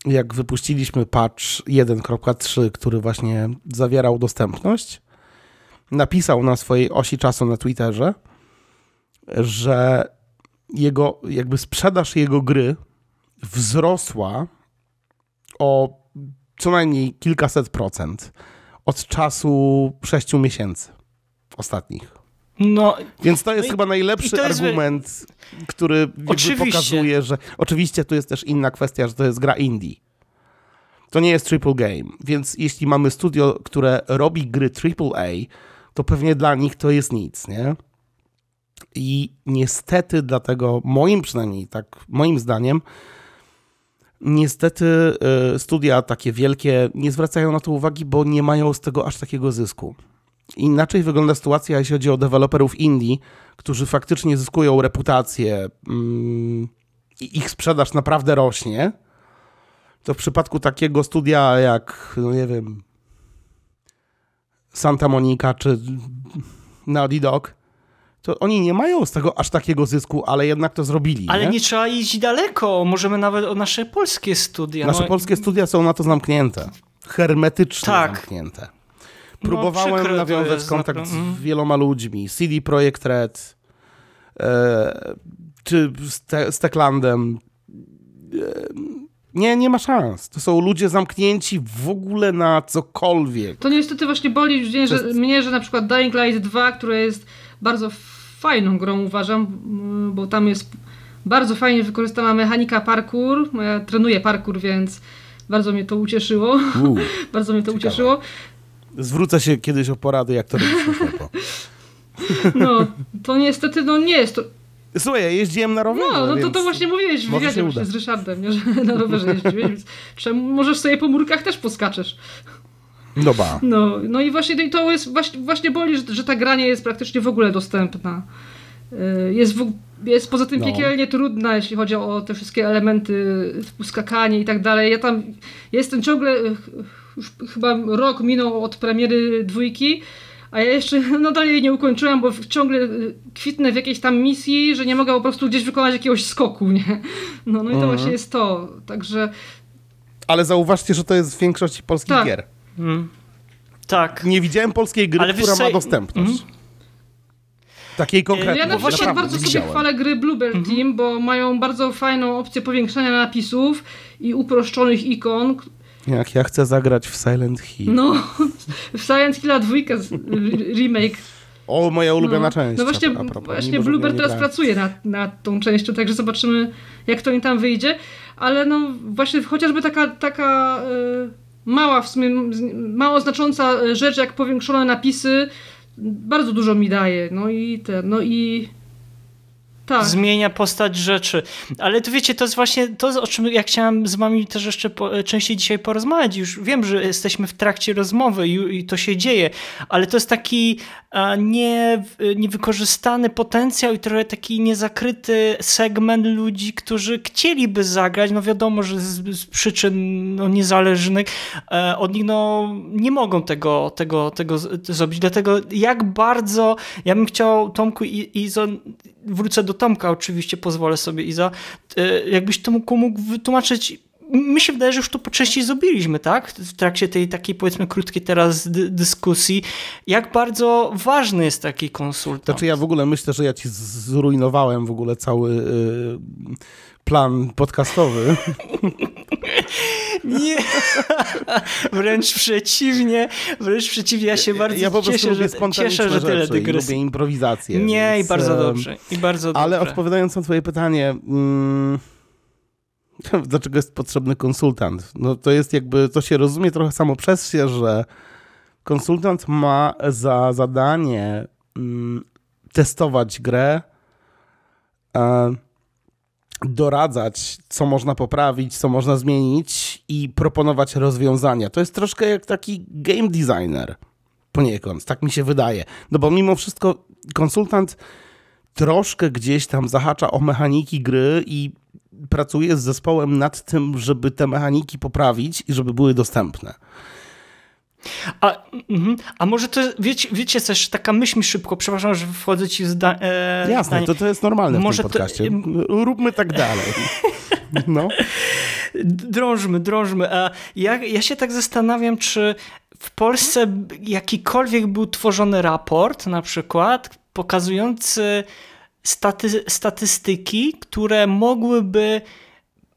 jak wypuściliśmy patch 1.3, który właśnie zawierał dostępność, napisał na swojej osi czasu na Twitterze, że jego, jakby sprzedaż jego gry wzrosła o co najmniej kilkaset procent od czasu sześciu miesięcy ostatnich. No, Więc to jest no i, chyba najlepszy jest... argument, który pokazuje, że oczywiście tu jest też inna kwestia, że to jest gra indie. To nie jest triple game, więc jeśli mamy studio, które robi gry triple A, to pewnie dla nich to jest nic, nie? I niestety dlatego moim przynajmniej, tak moim zdaniem, niestety y, studia takie wielkie nie zwracają na to uwagi, bo nie mają z tego aż takiego zysku. Inaczej wygląda sytuacja, jeśli chodzi o deweloperów indie, którzy faktycznie zyskują reputację mm, i ich sprzedaż naprawdę rośnie. To w przypadku takiego studia jak, no nie wiem, Santa Monica czy Naughty Dog, to oni nie mają z tego aż takiego zysku, ale jednak to zrobili. Ale nie, nie trzeba iść daleko. Możemy nawet o nasze polskie studia. Nasze no... polskie studia są na to zamknięte. Hermetycznie tak. zamknięte próbowałem no, nawiązać jest, kontakt z mm. wieloma ludźmi. CD Projekt Red, e, czy z, te, z Techlandem. E, nie, nie ma szans. To są ludzie zamknięci w ogóle na cokolwiek. To niestety właśnie boli mnie, że, jest... mnie, że na przykład Dying Light 2, które jest bardzo fajną grą uważam, mm, bo tam jest bardzo fajnie wykorzystana mechanika parkour. Ja trenuję parkour, więc bardzo mnie to ucieszyło. *laughs* bardzo mnie to ciekawe. ucieszyło. Zwrócę się kiedyś o porady, jak to robić ślepo. *laughs* No, to niestety no nie jest to... Słuchaj, jeździłem na rowerze. No, no to, to właśnie mówiłeś w wywiadzie właśnie z Ryszardem, nie, *laughs* że na rowerze jeździłeś, więc czemu możesz sobie po murkach też poskaczesz. Doba. No, no, no i właśnie no to jest, właśnie, właśnie boli, że, że ta gra nie jest praktycznie w ogóle dostępna. Y, jest, w, jest poza tym no. piekielnie trudna, jeśli chodzi o te wszystkie elementy, skakanie i tak dalej. Ja tam jestem ciągle już chyba rok minął od premiery dwójki, a ja jeszcze *laughs* nadal jej nie ukończyłam, bo ciągle y, kwitnę w jakiejś tam misji, że nie mogę po prostu gdzieś wykonać jakiegoś skoku, nie? *laughs* No, no i to mhm. właśnie jest to, także... Ale zauważcie, że to jest w większości polskich tak. gier. Mm. Tak. Nie widziałem polskiej gry, Ale która wyższej... ma dostępność. Mm. Takiej konkretnej. Ja na przykład bardzo sobie chwalę gry Bluebird mhm. Team, bo mają bardzo fajną opcję powiększania napisów i uproszczonych ikon, jak ja chcę zagrać w Silent Hill. No, w Silent Hill dwójkę remake. O, moja ulubiona no. część. No właśnie, propos, właśnie Bluebird teraz grałem. pracuje nad, nad tą częścią, także zobaczymy, jak to im tam wyjdzie. Ale no właśnie chociażby taka, taka y, mała w sumie, mało znacząca rzecz, jak powiększone napisy, bardzo dużo mi daje. No i te, no i tak. zmienia postać rzeczy. Ale to wiecie, to jest właśnie to, o czym ja chciałam z wami też jeszcze po, częściej dzisiaj porozmawiać. Już wiem, że jesteśmy w trakcie rozmowy i, i to się dzieje, ale to jest taki a, nie, niewykorzystany potencjał i trochę taki niezakryty segment ludzi, którzy chcieliby zagrać. No wiadomo, że z, z przyczyn no, niezależnych e, od nich no, nie mogą tego, tego, tego, tego zrobić. Dlatego jak bardzo ja bym chciał Tomku i, i wrócę do Tomka oczywiście, pozwolę sobie Iza, e, jakbyś to mógł, wytłumaczyć My się wydaje, że już to po części zrobiliśmy, tak? W trakcie tej takiej, powiedzmy, krótkiej teraz dy dyskusji, jak bardzo ważny jest taki konsultant. Znaczy ja w ogóle myślę, że ja ci zrujnowałem w ogóle cały yy, plan podcastowy. *laughs* Nie, wręcz przeciwnie, wręcz przeciwnie, ja się bardzo ja cieszę, że, cieszę, że tyle dygresji. lubię improwizację. Nie, więc, i bardzo dobrze, i bardzo dobrze. Ale odpowiadając na twoje pytanie, hmm, dlaczego *laughs* jest potrzebny konsultant? No to jest jakby, to się rozumie trochę samo przez się, że konsultant ma za zadanie hmm, testować grę, hmm, doradzać, co można poprawić, co można zmienić i proponować rozwiązania. To jest troszkę jak taki game designer poniekąd, tak mi się wydaje. No bo mimo wszystko konsultant troszkę gdzieś tam zahacza o mechaniki gry i pracuje z zespołem nad tym, żeby te mechaniki poprawić i żeby były dostępne. A, mm, a może to, wiecie, wiecie też, taka myśl mi szybko, przepraszam, że wchodzę ci w zda, e, Jasne, zdanie. to, to jest normalne może w tym podcaście. To... No, róbmy tak dalej. *laughs* No. Drążmy, drążmy. A ja, ja się tak zastanawiam, czy w Polsce jakikolwiek był tworzony raport, na przykład, pokazujący staty, statystyki, które mogłyby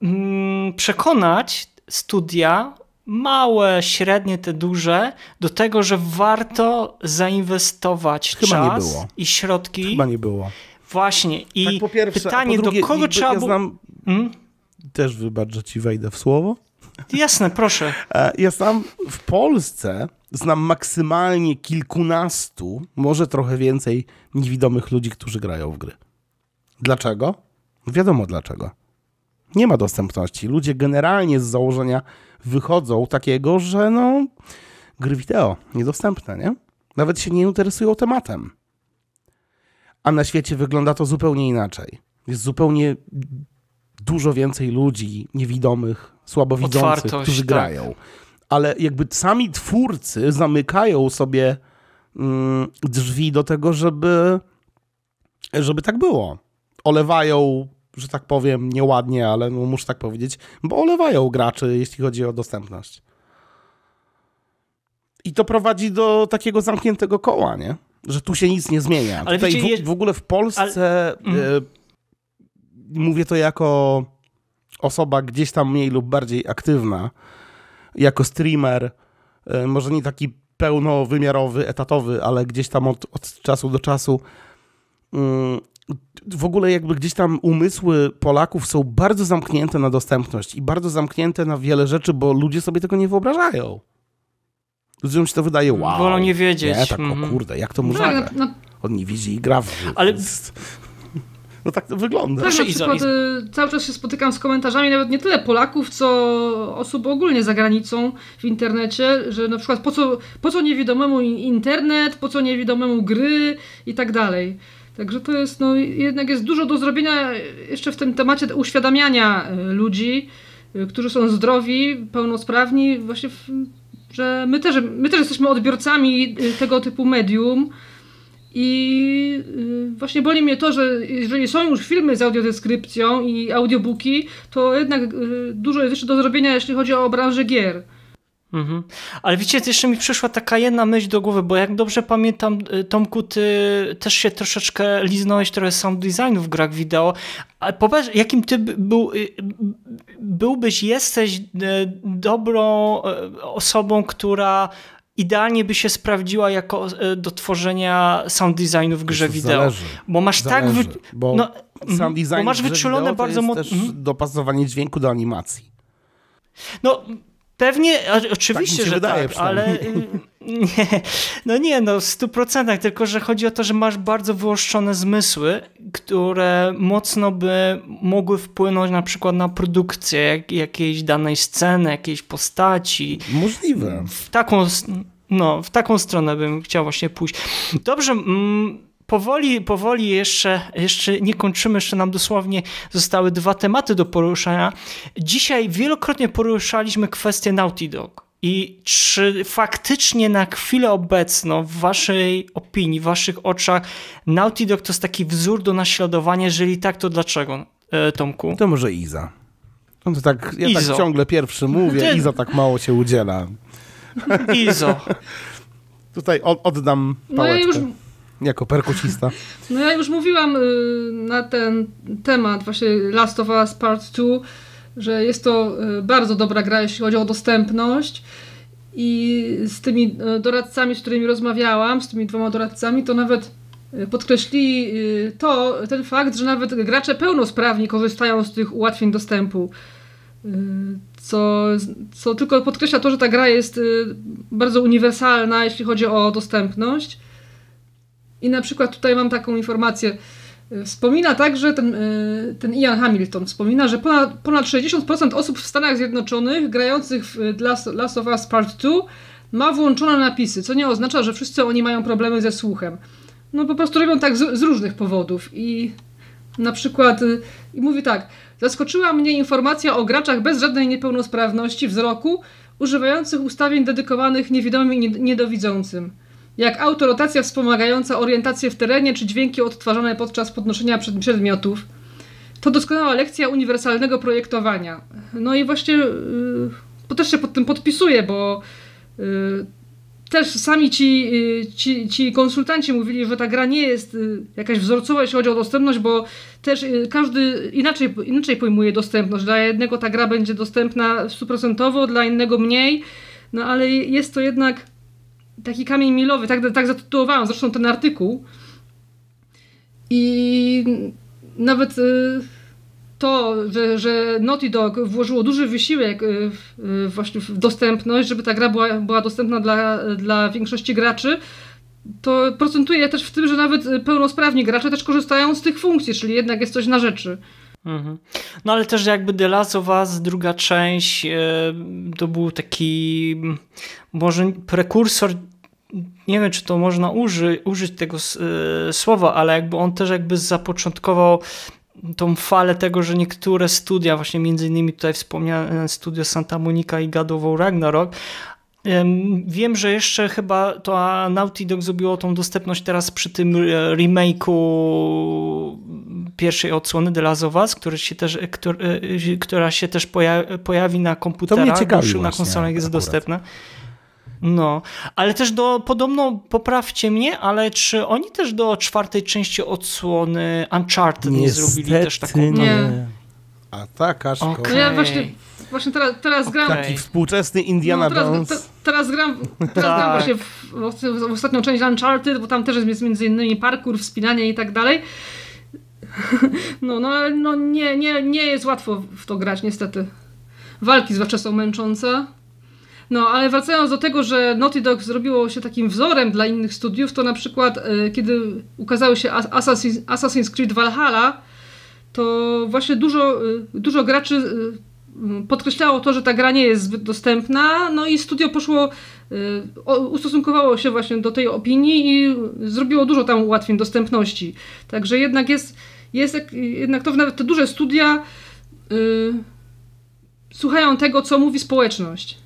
mm, przekonać studia małe, średnie, te duże, do tego, że warto zainwestować Chyba czas i środki. Chyba nie było. Właśnie. I tak po pierwsze, pytanie, po drugie, do kogo trzeba było... Ja znam... Hmm? Też wybacz, że ci wejdę w słowo. Jasne, proszę. E, ja sam w Polsce znam maksymalnie kilkunastu, może trochę więcej, niewidomych ludzi, którzy grają w gry. Dlaczego? Wiadomo dlaczego. Nie ma dostępności. Ludzie generalnie z założenia wychodzą takiego, że no gry wideo niedostępne, nie? Nawet się nie interesują tematem. A na świecie wygląda to zupełnie inaczej. Jest zupełnie dużo więcej ludzi niewidomych, słabowidzących, Otwartość, którzy tak. grają. Tak. Ale jakby sami twórcy zamykają sobie mm, drzwi do tego, żeby, żeby tak było. Olewają że tak powiem, nieładnie, ale no, muszę tak powiedzieć, bo olewają graczy, jeśli chodzi o dostępność. I to prowadzi do takiego zamkniętego koła, nie? Że tu się nic nie zmienia. Ale Tutaj wiecie, w, w, ogóle w Polsce ale... mm. mówię to jako osoba gdzieś tam mniej lub bardziej aktywna, jako streamer, y, może nie taki pełnowymiarowy, etatowy, ale gdzieś tam od, od czasu do czasu mm, w ogóle jakby gdzieś tam umysły Polaków są bardzo zamknięte na dostępność i bardzo zamknięte na wiele rzeczy, bo ludzie sobie tego nie wyobrażają. Ludziom się to wydaje, wow. Wolą nie wiedzieć. Nie, tak, mm. o mhm. kurde, jak to no możliwe? No, no, no. On nie widzi i gra w... Ale... *laughs* No tak to wygląda. Tak, na przykład y, cały czas się spotykam z komentarzami nawet nie tyle Polaków, co osób ogólnie za granicą w internecie, że na przykład po co, po co niewidomemu internet, po co niewidomemu gry i tak dalej. Także to jest, no jednak jest dużo do zrobienia jeszcze w tym temacie uświadamiania e, ludzi, e, którzy są zdrowi, pełnosprawni, właśnie, w, że my też, my też jesteśmy odbiorcami e, tego typu medium. I właśnie boli mnie to, że jeżeli są już filmy z audiodeskrypcją i audiobooki, to jednak dużo jest jeszcze do zrobienia, jeśli chodzi o branżę gier. Mhm. Ale wiecie, jeszcze mi przyszła taka jedna myśl do głowy, bo jak dobrze pamiętam, y, Tomku, ty też się troszeczkę liznąłeś trochę sound designu w grach wideo. A popatrz, jakim ty był, y, byłbyś, jesteś y, dobrą osobą, która idealnie by się sprawdziła jako do tworzenia sound designu w grze wideo. Bo masz tak zależy, tak... Wy... Bo no, sound mhm. design bo masz wyczulone bardzo... To jest mo... też mhm. dopasowanie dźwięku do animacji. No, Pewnie, tak oczywiście, tak że wydaje, tak, ale y, nie, no nie, no w stu procentach, tylko że chodzi o to, że masz bardzo wyłoszczone zmysły, które mocno by mogły wpłynąć na przykład na produkcję jak, jakiejś danej sceny, jakiejś postaci. Możliwe. W taką, no, w taką stronę bym chciał właśnie pójść. Dobrze, mm, powoli, powoli jeszcze, jeszcze nie kończymy, jeszcze nam dosłownie zostały dwa tematy do poruszenia. Dzisiaj wielokrotnie poruszaliśmy kwestię Naughty Dog. I czy faktycznie na chwilę obecną, w Waszej opinii, w Waszych oczach, Naughty Dog to jest taki wzór do naśladowania? Jeżeli tak, to dlaczego, e, Tomku? To może Iza. On no to tak, ja tak Izo. tak ciągle pierwszy mówię, Ty... Iza tak mało się udziela. Izo. *laughs* Tutaj oddam pałeczkę. No ja już jako perkusista. *laughs* No ja już mówiłam y, na ten temat właśnie Last of Us Part 2, że jest to y, bardzo dobra gra, jeśli chodzi o dostępność i z tymi y, doradcami, z którymi rozmawiałam, z tymi dwoma doradcami, to nawet podkreślili to, ten fakt, że nawet gracze pełnosprawni korzystają z tych ułatwień dostępu. Co, co tylko podkreśla to, że ta gra jest bardzo uniwersalna, jeśli chodzi o dostępność. I na przykład tutaj mam taką informację. E, wspomina także ten, e, ten Ian Hamilton, wspomina, że ponad, ponad 60% osób w Stanach Zjednoczonych grających w Last, of Us Part 2 ma włączone napisy, co nie oznacza, że wszyscy oni mają problemy ze słuchem. No po prostu robią tak z, z różnych powodów i na przykład e, i mówi tak, zaskoczyła mnie informacja o graczach bez żadnej niepełnosprawności wzroku używających ustawień dedykowanych niewidomym i niedowidzącym jak autorotacja wspomagająca orientację w terenie czy dźwięki odtwarzane podczas podnoszenia przedmiotów. To doskonała lekcja uniwersalnego projektowania. No i właśnie yy, też się pod tym podpisuję, bo yy, też sami ci, y, ci, ci, konsultanci mówili, że ta gra nie jest y, jakaś wzorcowa, jeśli chodzi o dostępność, bo też y, każdy inaczej, inaczej pojmuje dostępność. Dla jednego ta gra będzie dostępna stuprocentowo, dla innego mniej, no ale jest to jednak taki kamień milowy, tak, tak zatytułowałam zresztą ten artykuł. I nawet y, to, że, że Naughty Dog włożyło duży wysiłek y, y, właśnie w dostępność, żeby ta gra była, była dostępna dla, dla większości graczy, to procentuje też w tym, że nawet pełnosprawni gracze też korzystają z tych funkcji, czyli jednak jest coś na rzeczy. Mhm. No ale też jakby The Last of Us, druga część, e, to był taki mm, może prekursor nie wiem, czy to można uży, użyć tego e, słowa, ale jakby on też jakby zapoczątkował tą falę tego, że niektóre studia, właśnie między innymi tutaj wspomniane studio Santa Monica i God Ragnarok, Wiem, że jeszcze chyba to Naughty Dog zrobiło tą dostępność teraz przy tym e, remake'u pierwszej odsłony The Last of Us, który się też, e, który, e, która się też pojawi na komputerach, na konsolach jest dostępna. No, ale też do, podobno, poprawcie mnie, ale czy oni też do czwartej części odsłony Uncharted Niestety, nie zrobili też taką? Nie. A tak, aż okay. No ja właśnie właśnie teraz, teraz gram... Taki współczesny Indiana no, teraz, Jones. Te, teraz gram, teraz gram tak. właśnie w, w, w, ostatnią część Uncharted, bo tam też jest między innymi parkour, wspinanie i tak dalej. *laughs* No, no, no nie, nie, nie jest łatwo w to grać niestety. Walki zwłaszcza są męczące. No, ale wracając do tego, że Naughty Dog zrobiło się takim wzorem dla innych studiów, to na przykład y, kiedy ukazały się Assassin's, Assassin's Creed Valhalla, to właśnie dużo, y, dużo graczy y, podkreślało to, że ta gra nie jest zbyt dostępna, no i studio poszło, y, ustosunkowało się właśnie do tej opinii i zrobiło dużo tam ułatwień dostępności. Także jednak jest, jest jednak to nawet te duże studia yy, słuchają tego, co mówi społeczność.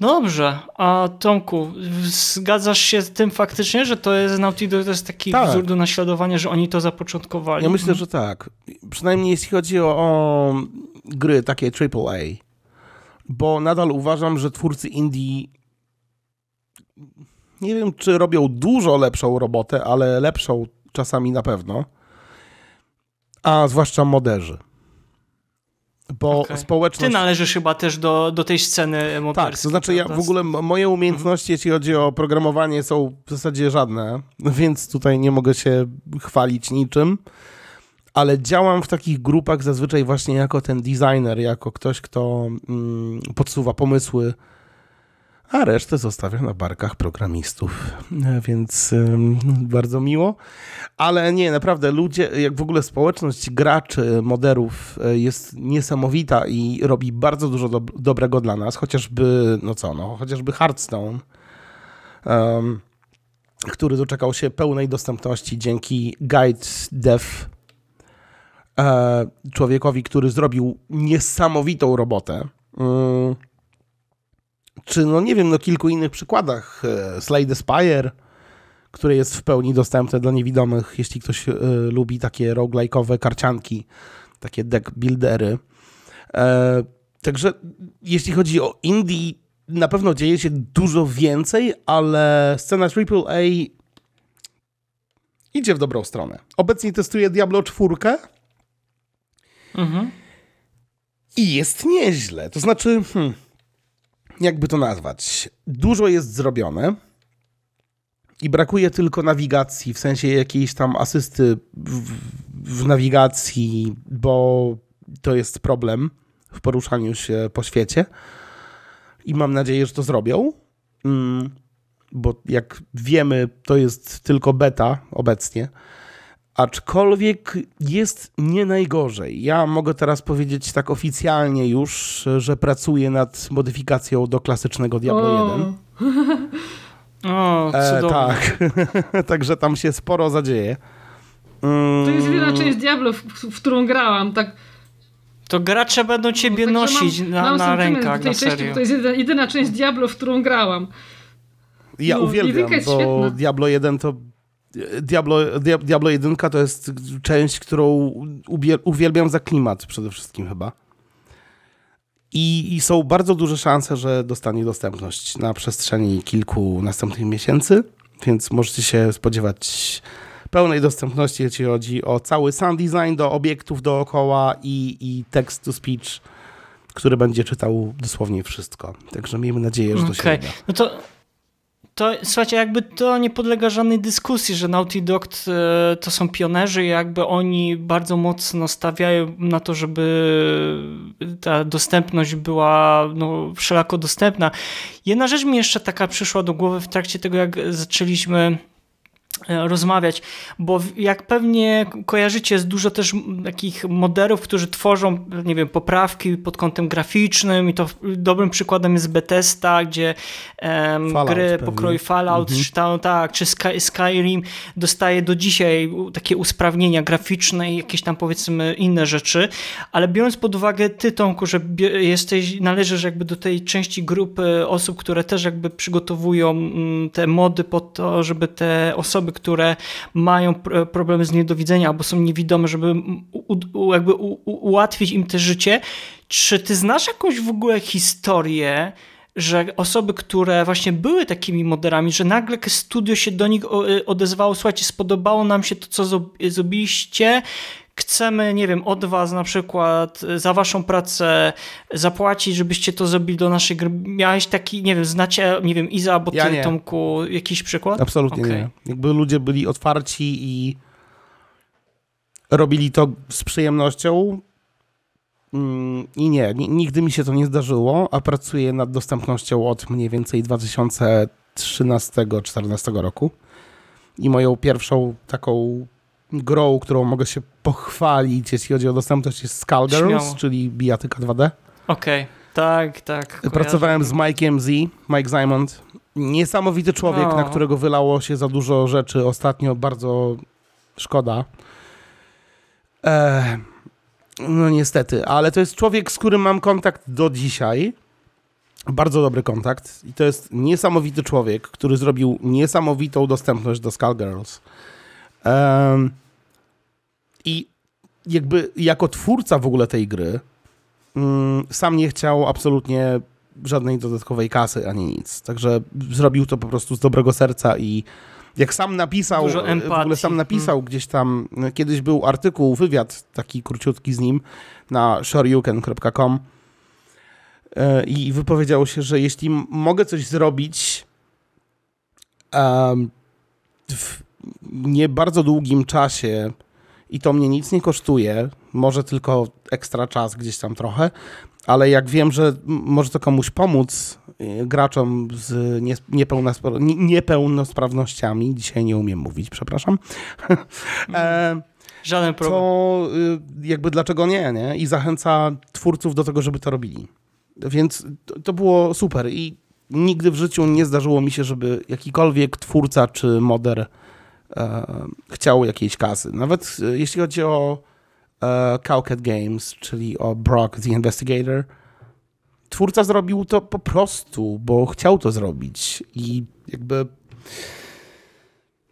Dobrze, a Tomku, zgadzasz się z tym faktycznie, że to jest Naughty Dog, to jest taki tak. wzór do naśladowania, że oni to zapoczątkowali? Ja myślę, że tak. Przynajmniej jeśli chodzi o, o gry takie AAA, bo nadal uważam, że twórcy indie nie wiem, czy robią dużo lepszą robotę, ale lepszą czasami na pewno, a zwłaszcza moderzy. Bo okay. społeczność... Ty należysz chyba też do, do tej sceny moderskiej. Tak, to znaczy ja w ogóle moje umiejętności, mhm. jeśli chodzi o programowanie, są w zasadzie żadne, *laughs* więc tutaj nie mogę się chwalić niczym ale działam w takich grupach zazwyczaj właśnie jako ten designer, jako ktoś, kto mm, podsuwa pomysły, a resztę zostawia na barkach programistów, e, więc ym, bardzo miło. Ale nie, naprawdę ludzie, jak w ogóle społeczność graczy, moderów e, jest niesamowita i robi bardzo dużo do dobrego dla nas, chociażby, no co, no, chociażby Hearthstone. Um, który doczekał się pełnej dostępności dzięki Guide Dev E, człowiekowi, który zrobił niesamowitą robotę. E, czy, no nie wiem, no kilku innych przykładach. E, Slay the Spire, które jest w pełni dostępne dla niewidomych, jeśli ktoś lubi takie roguelike'owe karcianki, takie deck buildery. Także jeśli chodzi o indie, na pewno dzieje się dużo więcej, ale scena AAA idzie w dobrą stronę. Obecnie testuję Diablo 4, Mhm. I jest nieźle. To znaczy, hmm, jakby to nazwać, dużo jest zrobione i brakuje tylko nawigacji, w sensie jakiejś tam asysty w, w nawigacji, bo to jest problem w poruszaniu się po świecie. I mam nadzieję, że to zrobią. Mm, bo jak wiemy, to jest tylko beta obecnie. Aczkolwiek jest nie najgorzej. Ja mogę teraz powiedzieć tak oficjalnie już, że pracuję nad modyfikacją do klasycznego Diablo o. 1. *laughs* O, E, tak. *laughs* Także tam się sporo zadzieje. Mm. To jest jedyna część Diablo, w, w którą grałam. Tak. To gracze będą no, ciebie no, nosić mam, na, mam na rękach, na serio. Części, to jest jedyna, jedyna część Diablo, w którą grałam. Ja no, uwielbiam, bo świetna. Diablo 1 to Diablo, Diablo 1 to jest część, którą uwielbiam za klimat przede wszystkim chyba. I, I, są bardzo duże szanse, że dostanie dostępność na przestrzeni kilku następnych miesięcy, więc możecie się spodziewać pełnej dostępności, jeśli chodzi o cały sound design do obiektów dookoła i, i text to speech, który będzie czytał dosłownie wszystko. Także miejmy nadzieję, że to okay. się uda. No to to, słuchajcie, jakby to nie podlega żadnej dyskusji, że Naughty Dog e, to są pionerzy i jakby oni bardzo mocno stawiają na to, żeby ta dostępność była no, wszelako dostępna. Jedna rzecz mi jeszcze taka przyszła do głowy w trakcie tego, jak zaczęliśmy E, rozmawiać, bo jak pewnie kojarzycie, jest dużo też takich moderów, którzy tworzą, nie wiem, poprawki pod kątem graficznym i to dobrym przykładem jest Bethesda, gdzie um, gry pewnie. pokroju Fallout, mhm. czy, tam, tak, czy Sky, Skyrim dostaje do dzisiaj takie usprawnienia graficzne i jakieś tam powiedzmy inne rzeczy, ale biorąc pod uwagę ty Tomku, że jesteś, należysz jakby do tej części grupy osób, które też jakby przygotowują mm, te mody po to, żeby te osoby, osoby, które mają problemy z niedowidzeniem albo są niewidome, żeby jakby ułatwić im te życie. Czy ty znasz jakąś w ogóle historię, że osoby, które właśnie były takimi moderami, że nagle studio się do nich y, odezwało, słuchajcie, spodobało nam się to, co y, zrobiliście, chcemy, nie wiem, od was na przykład y, za waszą pracę zapłacić, żebyście to zrobili do naszej gry. Miałeś taki, nie wiem, znacie, nie wiem, Iza albo ja ty, nie. Tomku, jakiś przykład? Absolutnie okay. nie. Jakby ludzie byli otwarci i robili to z przyjemnością, mm, i nie, nigdy mi się to nie zdarzyło, a pracuję nad dostępnością od mniej więcej 2013-2014 roku. I moją pierwszą taką grą, którą mogę się pochwalić, jeśli chodzi o dostępność, jest Skullgirls, Śmiało. czyli bijatyka 2D. Okej, okay. tak, tak. Pracowałem z Mike'iem Z, Mike Zimond. Niesamowity człowiek, no. na którego wylało się za dużo rzeczy ostatnio, bardzo szkoda. E, no niestety, ale to jest człowiek, z którym mam kontakt do dzisiaj. Bardzo dobry kontakt i to jest niesamowity człowiek, który zrobił niesamowitą dostępność do Skullgirls. Um, I jakby jako twórca w ogóle tej gry um, sam nie chciał absolutnie żadnej dodatkowej kasy ani nic. Także zrobił to po prostu z dobrego serca i jak sam napisał, w ogóle sam napisał hmm. gdzieś tam, kiedyś był artykuł, wywiad taki króciutki z nim na shoryuken.com e, i wypowiedział się, że jeśli mogę coś zrobić um, w nie bardzo długim czasie i to mnie nic nie kosztuje, może tylko ekstra czas gdzieś tam trochę, ale jak wiem, że może to komuś pomóc, y, graczom z niepełnosprawnościami, dzisiaj nie umiem mówić, przepraszam. *laughs* E, Żaden problem. To y, jakby dlaczego nie, nie? I zachęca twórców do tego, żeby to robili. Więc to było super i nigdy w życiu nie zdarzyło mi się, żeby jakikolwiek twórca czy moder E, chciał jakiejś kasy. Nawet e, jeśli chodzi o e, Cowcat Games, czyli o Brock the Investigator, twórca zrobił to po prostu, bo chciał to zrobić i jakby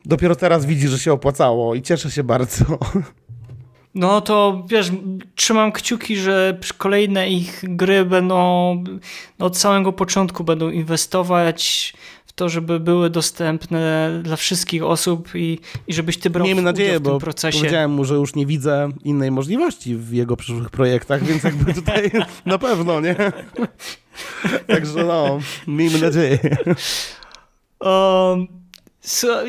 dopiero teraz widzi, że się opłacało i cieszę się bardzo. *laughs* No to wiesz, trzymam kciuki, że kolejne ich gry będą no, od samego początku będą inwestować to, żeby były dostępne dla wszystkich osób i, i żebyś ty brał Miejmy nadzieję, w tym bo procesie. powiedziałem mu, że już nie widzę innej możliwości w jego przyszłych projektach, więc jakby tutaj *laughs* na pewno, nie? *laughs* Także no, miejmy nadzieję. *laughs* Um, So,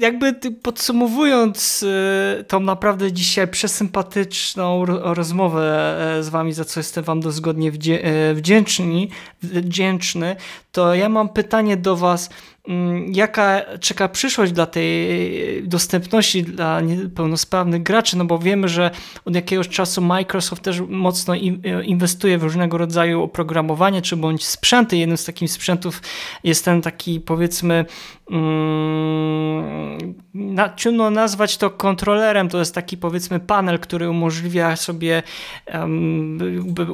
jakby podsumowując y, tą naprawdę dzisiaj przesympatyczną rozmowę e, z wami, za co jestem wam dozgodnie e, wdzięczni, wdzięczny, to ja mam pytanie do was Mm, jaka czeka przyszłość dla tej dostępności dla niepełnosprawnych graczy, no bo wiemy, że od jakiegoś czasu Microsoft też mocno e, inwestuje w różnego rodzaju oprogramowanie czy bądź sprzęty. Jednym z takich sprzętów jest ten taki powiedzmy mm, na, trudno nazwać to kontrolerem, to jest taki powiedzmy panel, który umożliwia sobie um,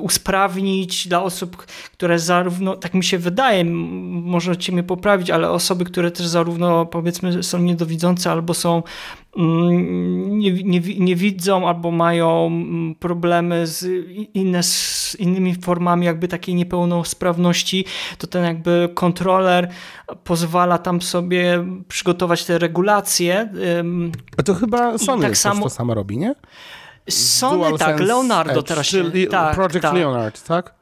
usprawnić dla osób, które zarówno, tak mi się wydaje, możecie mnie poprawić, ale osoby, które też zarówno powiedzmy są niedowidzące albo są mm, nie, nie, nie widzą albo mają mm, problemy z, inne, z innymi formami jakby takiej niepełnosprawności, to ten jakby kontroler pozwala tam sobie przygotować te regulacje. A to chyba Sony tak samo, to samo robi, nie? Sony, tak, Leonardo Edge, teraz się... Tak, Project tak. Leonard, tak?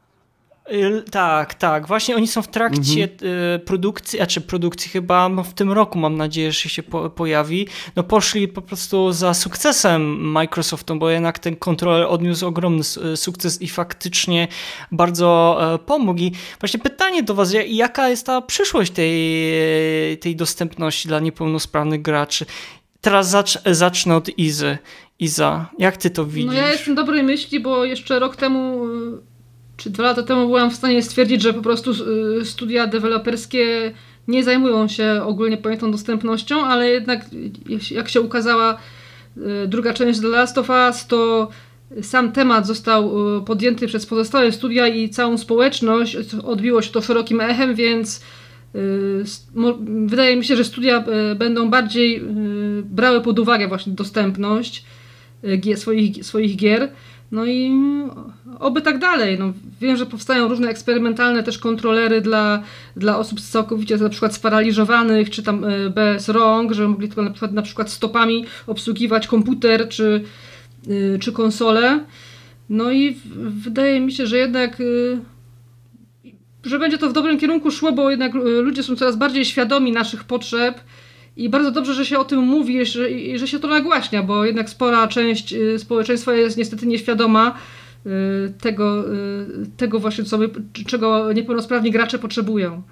Tak, tak. Właśnie oni są w trakcie mhm. Y, produkcji, a czy produkcji chyba no, w tym roku, mam nadzieję, że się po, pojawi. No poszli po prostu za sukcesem Microsoftu, bo jednak ten kontroler odniósł ogromny y, sukces i faktycznie bardzo e, pomógł. I właśnie pytanie do Was, jaka jest ta przyszłość tej, e, tej dostępności dla niepełnosprawnych graczy? Teraz zacz, zacznę od Izy. Iza, jak ty to widzisz? No ja jestem dobrej myśli, bo jeszcze rok temu czy dwa lata temu byłam w stanie stwierdzić, że po prostu y, studia deweloperskie nie zajmują się ogólnie pojętą dostępnością, ale jednak jak się ukazała y, druga część The Last of Us, to sam temat został y, podjęty przez pozostałe studia i całą społeczność. Odbiło się to szerokim echem, więc wydaje mi się, że studia będą bardziej brały pod uwagę właśnie dostępność swoich, swoich gier. No i oby tak dalej. No, wiem, że powstają różne eksperymentalne też kontrolery dla, dla osób całkowicie na przykład sparaliżowanych, czy tam e, bez rąk, że mogli tylko na przykład, na przykład stopami obsługiwać komputer czy, e, czy konsolę. No i wydaje mi się, że jednak e, że będzie to w dobrym kierunku szło, bo jednak ludzie są coraz bardziej świadomi naszych potrzeb i bardzo dobrze, że się o tym mówi że, i że się to nagłaśnia, bo jednak spora część y, społeczeństwa jest niestety nieświadoma y, tego, y, tego właśnie, co my, czego niepełnosprawni gracze potrzebują.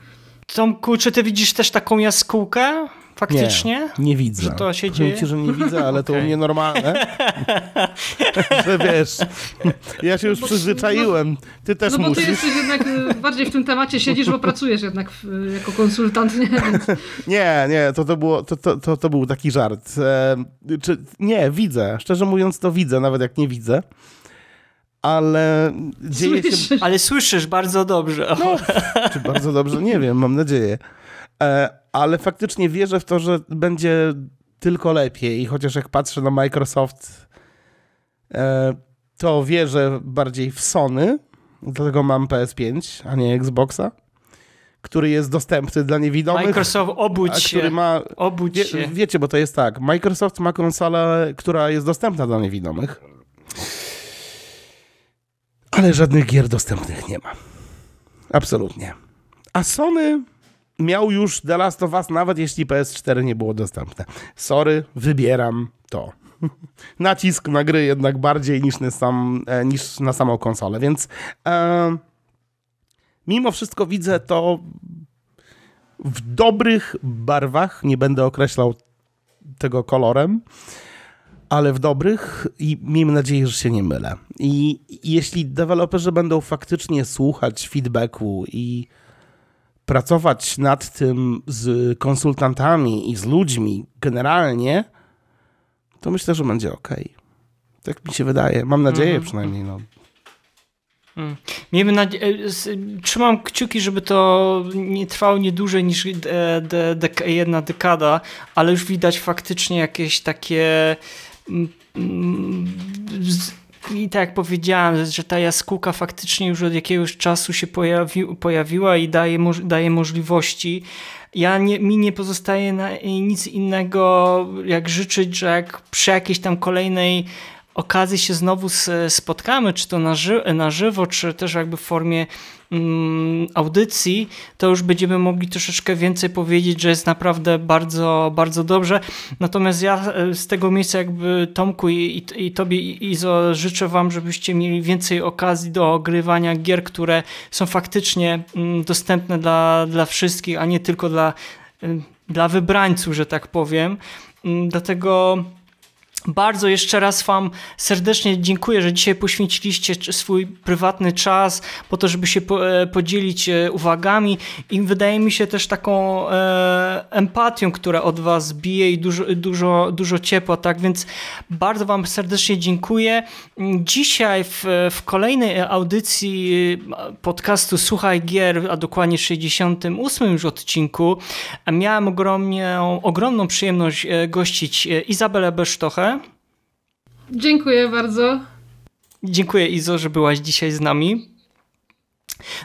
Tomku, czy ty widzisz też taką jaskółkę? faktycznie? Nie, nie widzę. Że to się dzieje? Ci, że nie widzę, ale to u mnie normalne. *laughs* że wiesz, ja się już no przyzwyczaiłem, no- ty też no bo ty jesteś jednak y, bardziej w tym temacie siedzisz, bo pracujesz jednak w, y, jako konsultant. Nie, *laughs* nie, nie to, to, było, to, to, to, to był taki żart. E, czy, nie, widzę, szczerze mówiąc to widzę, nawet jak nie widzę ale dzieje słyszysz. się... Ale słyszysz bardzo dobrze. No, *laughs* czy bardzo dobrze? Nie wiem, mam nadzieję. E, ale faktycznie wierzę w to, że będzie tylko lepiej. I Chociaż jak patrzę na Microsoft, e, to wierzę bardziej w Sony, dlatego mam PS5, a nie Xboxa, który jest dostępny dla niewidomych. Microsoft obudź się. Ma, obudź wie, się. Wiecie, bo to jest tak. Microsoft ma konsolę, która jest dostępna dla niewidomych, ale żadnych gier dostępnych nie ma. Absolutnie. A Sony miał już The Last of Us, nawet jeśli PS4 nie było dostępne. Sorry, wybieram to. *laughs* Nacisk na gry jednak bardziej niż na, sam, e, niż na samą konsolę, więc e, mimo wszystko widzę to w dobrych barwach, nie będę określał tego kolorem, ale w dobrych i miejmy nadzieję, że się nie mylę. I jeśli deweloperzy będą faktycznie słuchać feedbacku i pracować nad tym z konsultantami i z ludźmi generalnie, to myślę, że będzie ok. Tak mi się wydaje. Mam nadzieję mm -hmm. przynajmniej. No. Mm. Miejmy nadzieję, e, trzymam kciuki, żeby to nie trwało nie dłużej niż e, de de de jedna dekada, ale już widać faktycznie jakieś takie mm, mm i tak jak powiedziałem, że ta jaskółka faktycznie już od jakiegoś czasu się pojawi, pojawiła i daje, daje możliwości. Ja nie, mi nie pozostaje na, nic innego, jak życzyć, że jak przy jakiejś tam kolejnej okazji się znowu spotkamy, czy to na, ży na żywo, czy też jakby w formie Mm, audycji, to już będziemy mogli troszeczkę więcej powiedzieć, że jest naprawdę bardzo, bardzo dobrze. Natomiast ja e, z tego miejsca jakby Tomku i, i, i Tobie i Izo życzę Wam, żebyście mieli więcej okazji do ogrywania gier, które są faktycznie mm, dostępne dla, dla wszystkich, a nie tylko dla, y, dla wybrańców, że tak powiem. Mm, dlatego bardzo jeszcze raz Wam serdecznie dziękuję, że dzisiaj poświęciliście swój prywatny czas po to, żeby się e, podzielić e, uwagami i wydaje mi się też taką e, empatią, która od Was bije i dużo, dużo, dużo ciepła, tak więc bardzo Wam serdecznie dziękuję. Mm, dzisiaj w, w kolejnej audycji podcastu Słuchaj Gier, a dokładnie 68 już odcinku, miałem ogromnie, ogromną przyjemność gościć Izabelę Besztochę, Dziękuję bardzo. Dziękuję Izo, że byłaś dzisiaj z nami.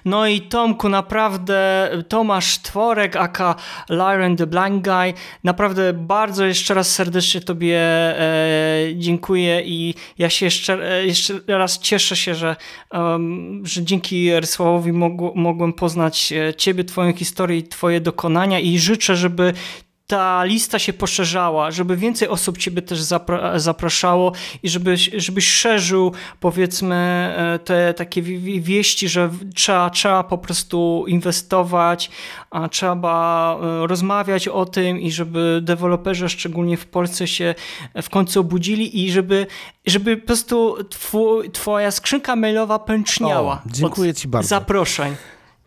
No i Tomku, naprawdę Tomasz Tworek, aka Lyron the Blind Guy, naprawdę bardzo jeszcze raz serdecznie Tobie e, dziękuję i ja się jeszcze, e, jeszcze raz cieszę się, że, um, że dzięki Rysławowi mogłem poznać e, Ciebie, Twoją historię i Twoje dokonania i życzę, żeby ta lista się poszerzała, żeby więcej osób Ciebie też zapra zapraszało i żebyś, żebyś szerzył, powiedzmy, e, te takie wieści, że trzeba, trzeba po prostu inwestować, a trzeba e, rozmawiać o tym i żeby deweloperzy, szczególnie w Polsce, się w końcu obudzili i żeby, żeby po prostu Twoja skrzynka mailowa pęczniała. O, dziękuję Ci bardzo. Zaproszeń.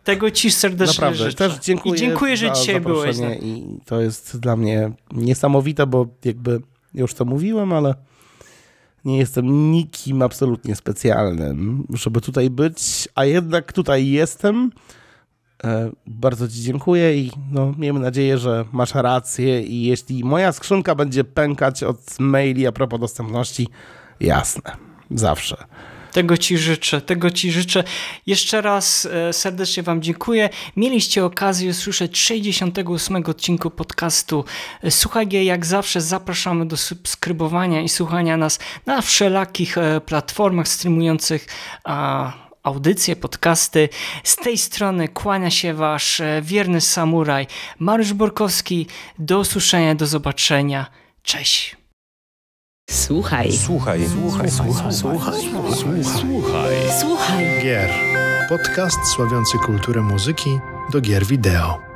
Tego ci serdecznie Naprawdę, życzę. Też dziękuję, I dziękuję, że dzisiaj byłeś. I to jest dla mnie niesamowite, bo jakby już to mówiłem, ale nie jestem nikim absolutnie specjalnym, żeby tutaj być, a jednak tutaj jestem. E, bardzo Ci dziękuję i no, miejmy nadzieję, że masz rację i jeśli moja skrzynka będzie pękać od maili a propos dostępności, jasne, zawsze tego Ci życzę, tego Ci życzę. Jeszcze raz e, serdecznie Wam dziękuję. Mieliście okazję usłyszeć 68 odcinku podcastu e, Słuchaj Jak zawsze zapraszamy do subskrybowania i słuchania nas na wszelakich e, platformach streamujących audycje, podcasty. Z tej strony kłania się Wasz wierny samuraj Mariusz Borkowski. Do usłyszenia, do zobaczenia. Cześć! Słuchaj. Słuchaj. Słuchaj. Słuchaj. Słuchaj. Słuchaj. Słuchaj. Słuchaj. Gier. Podcast sławiący kulturę muzyki do gier wideo.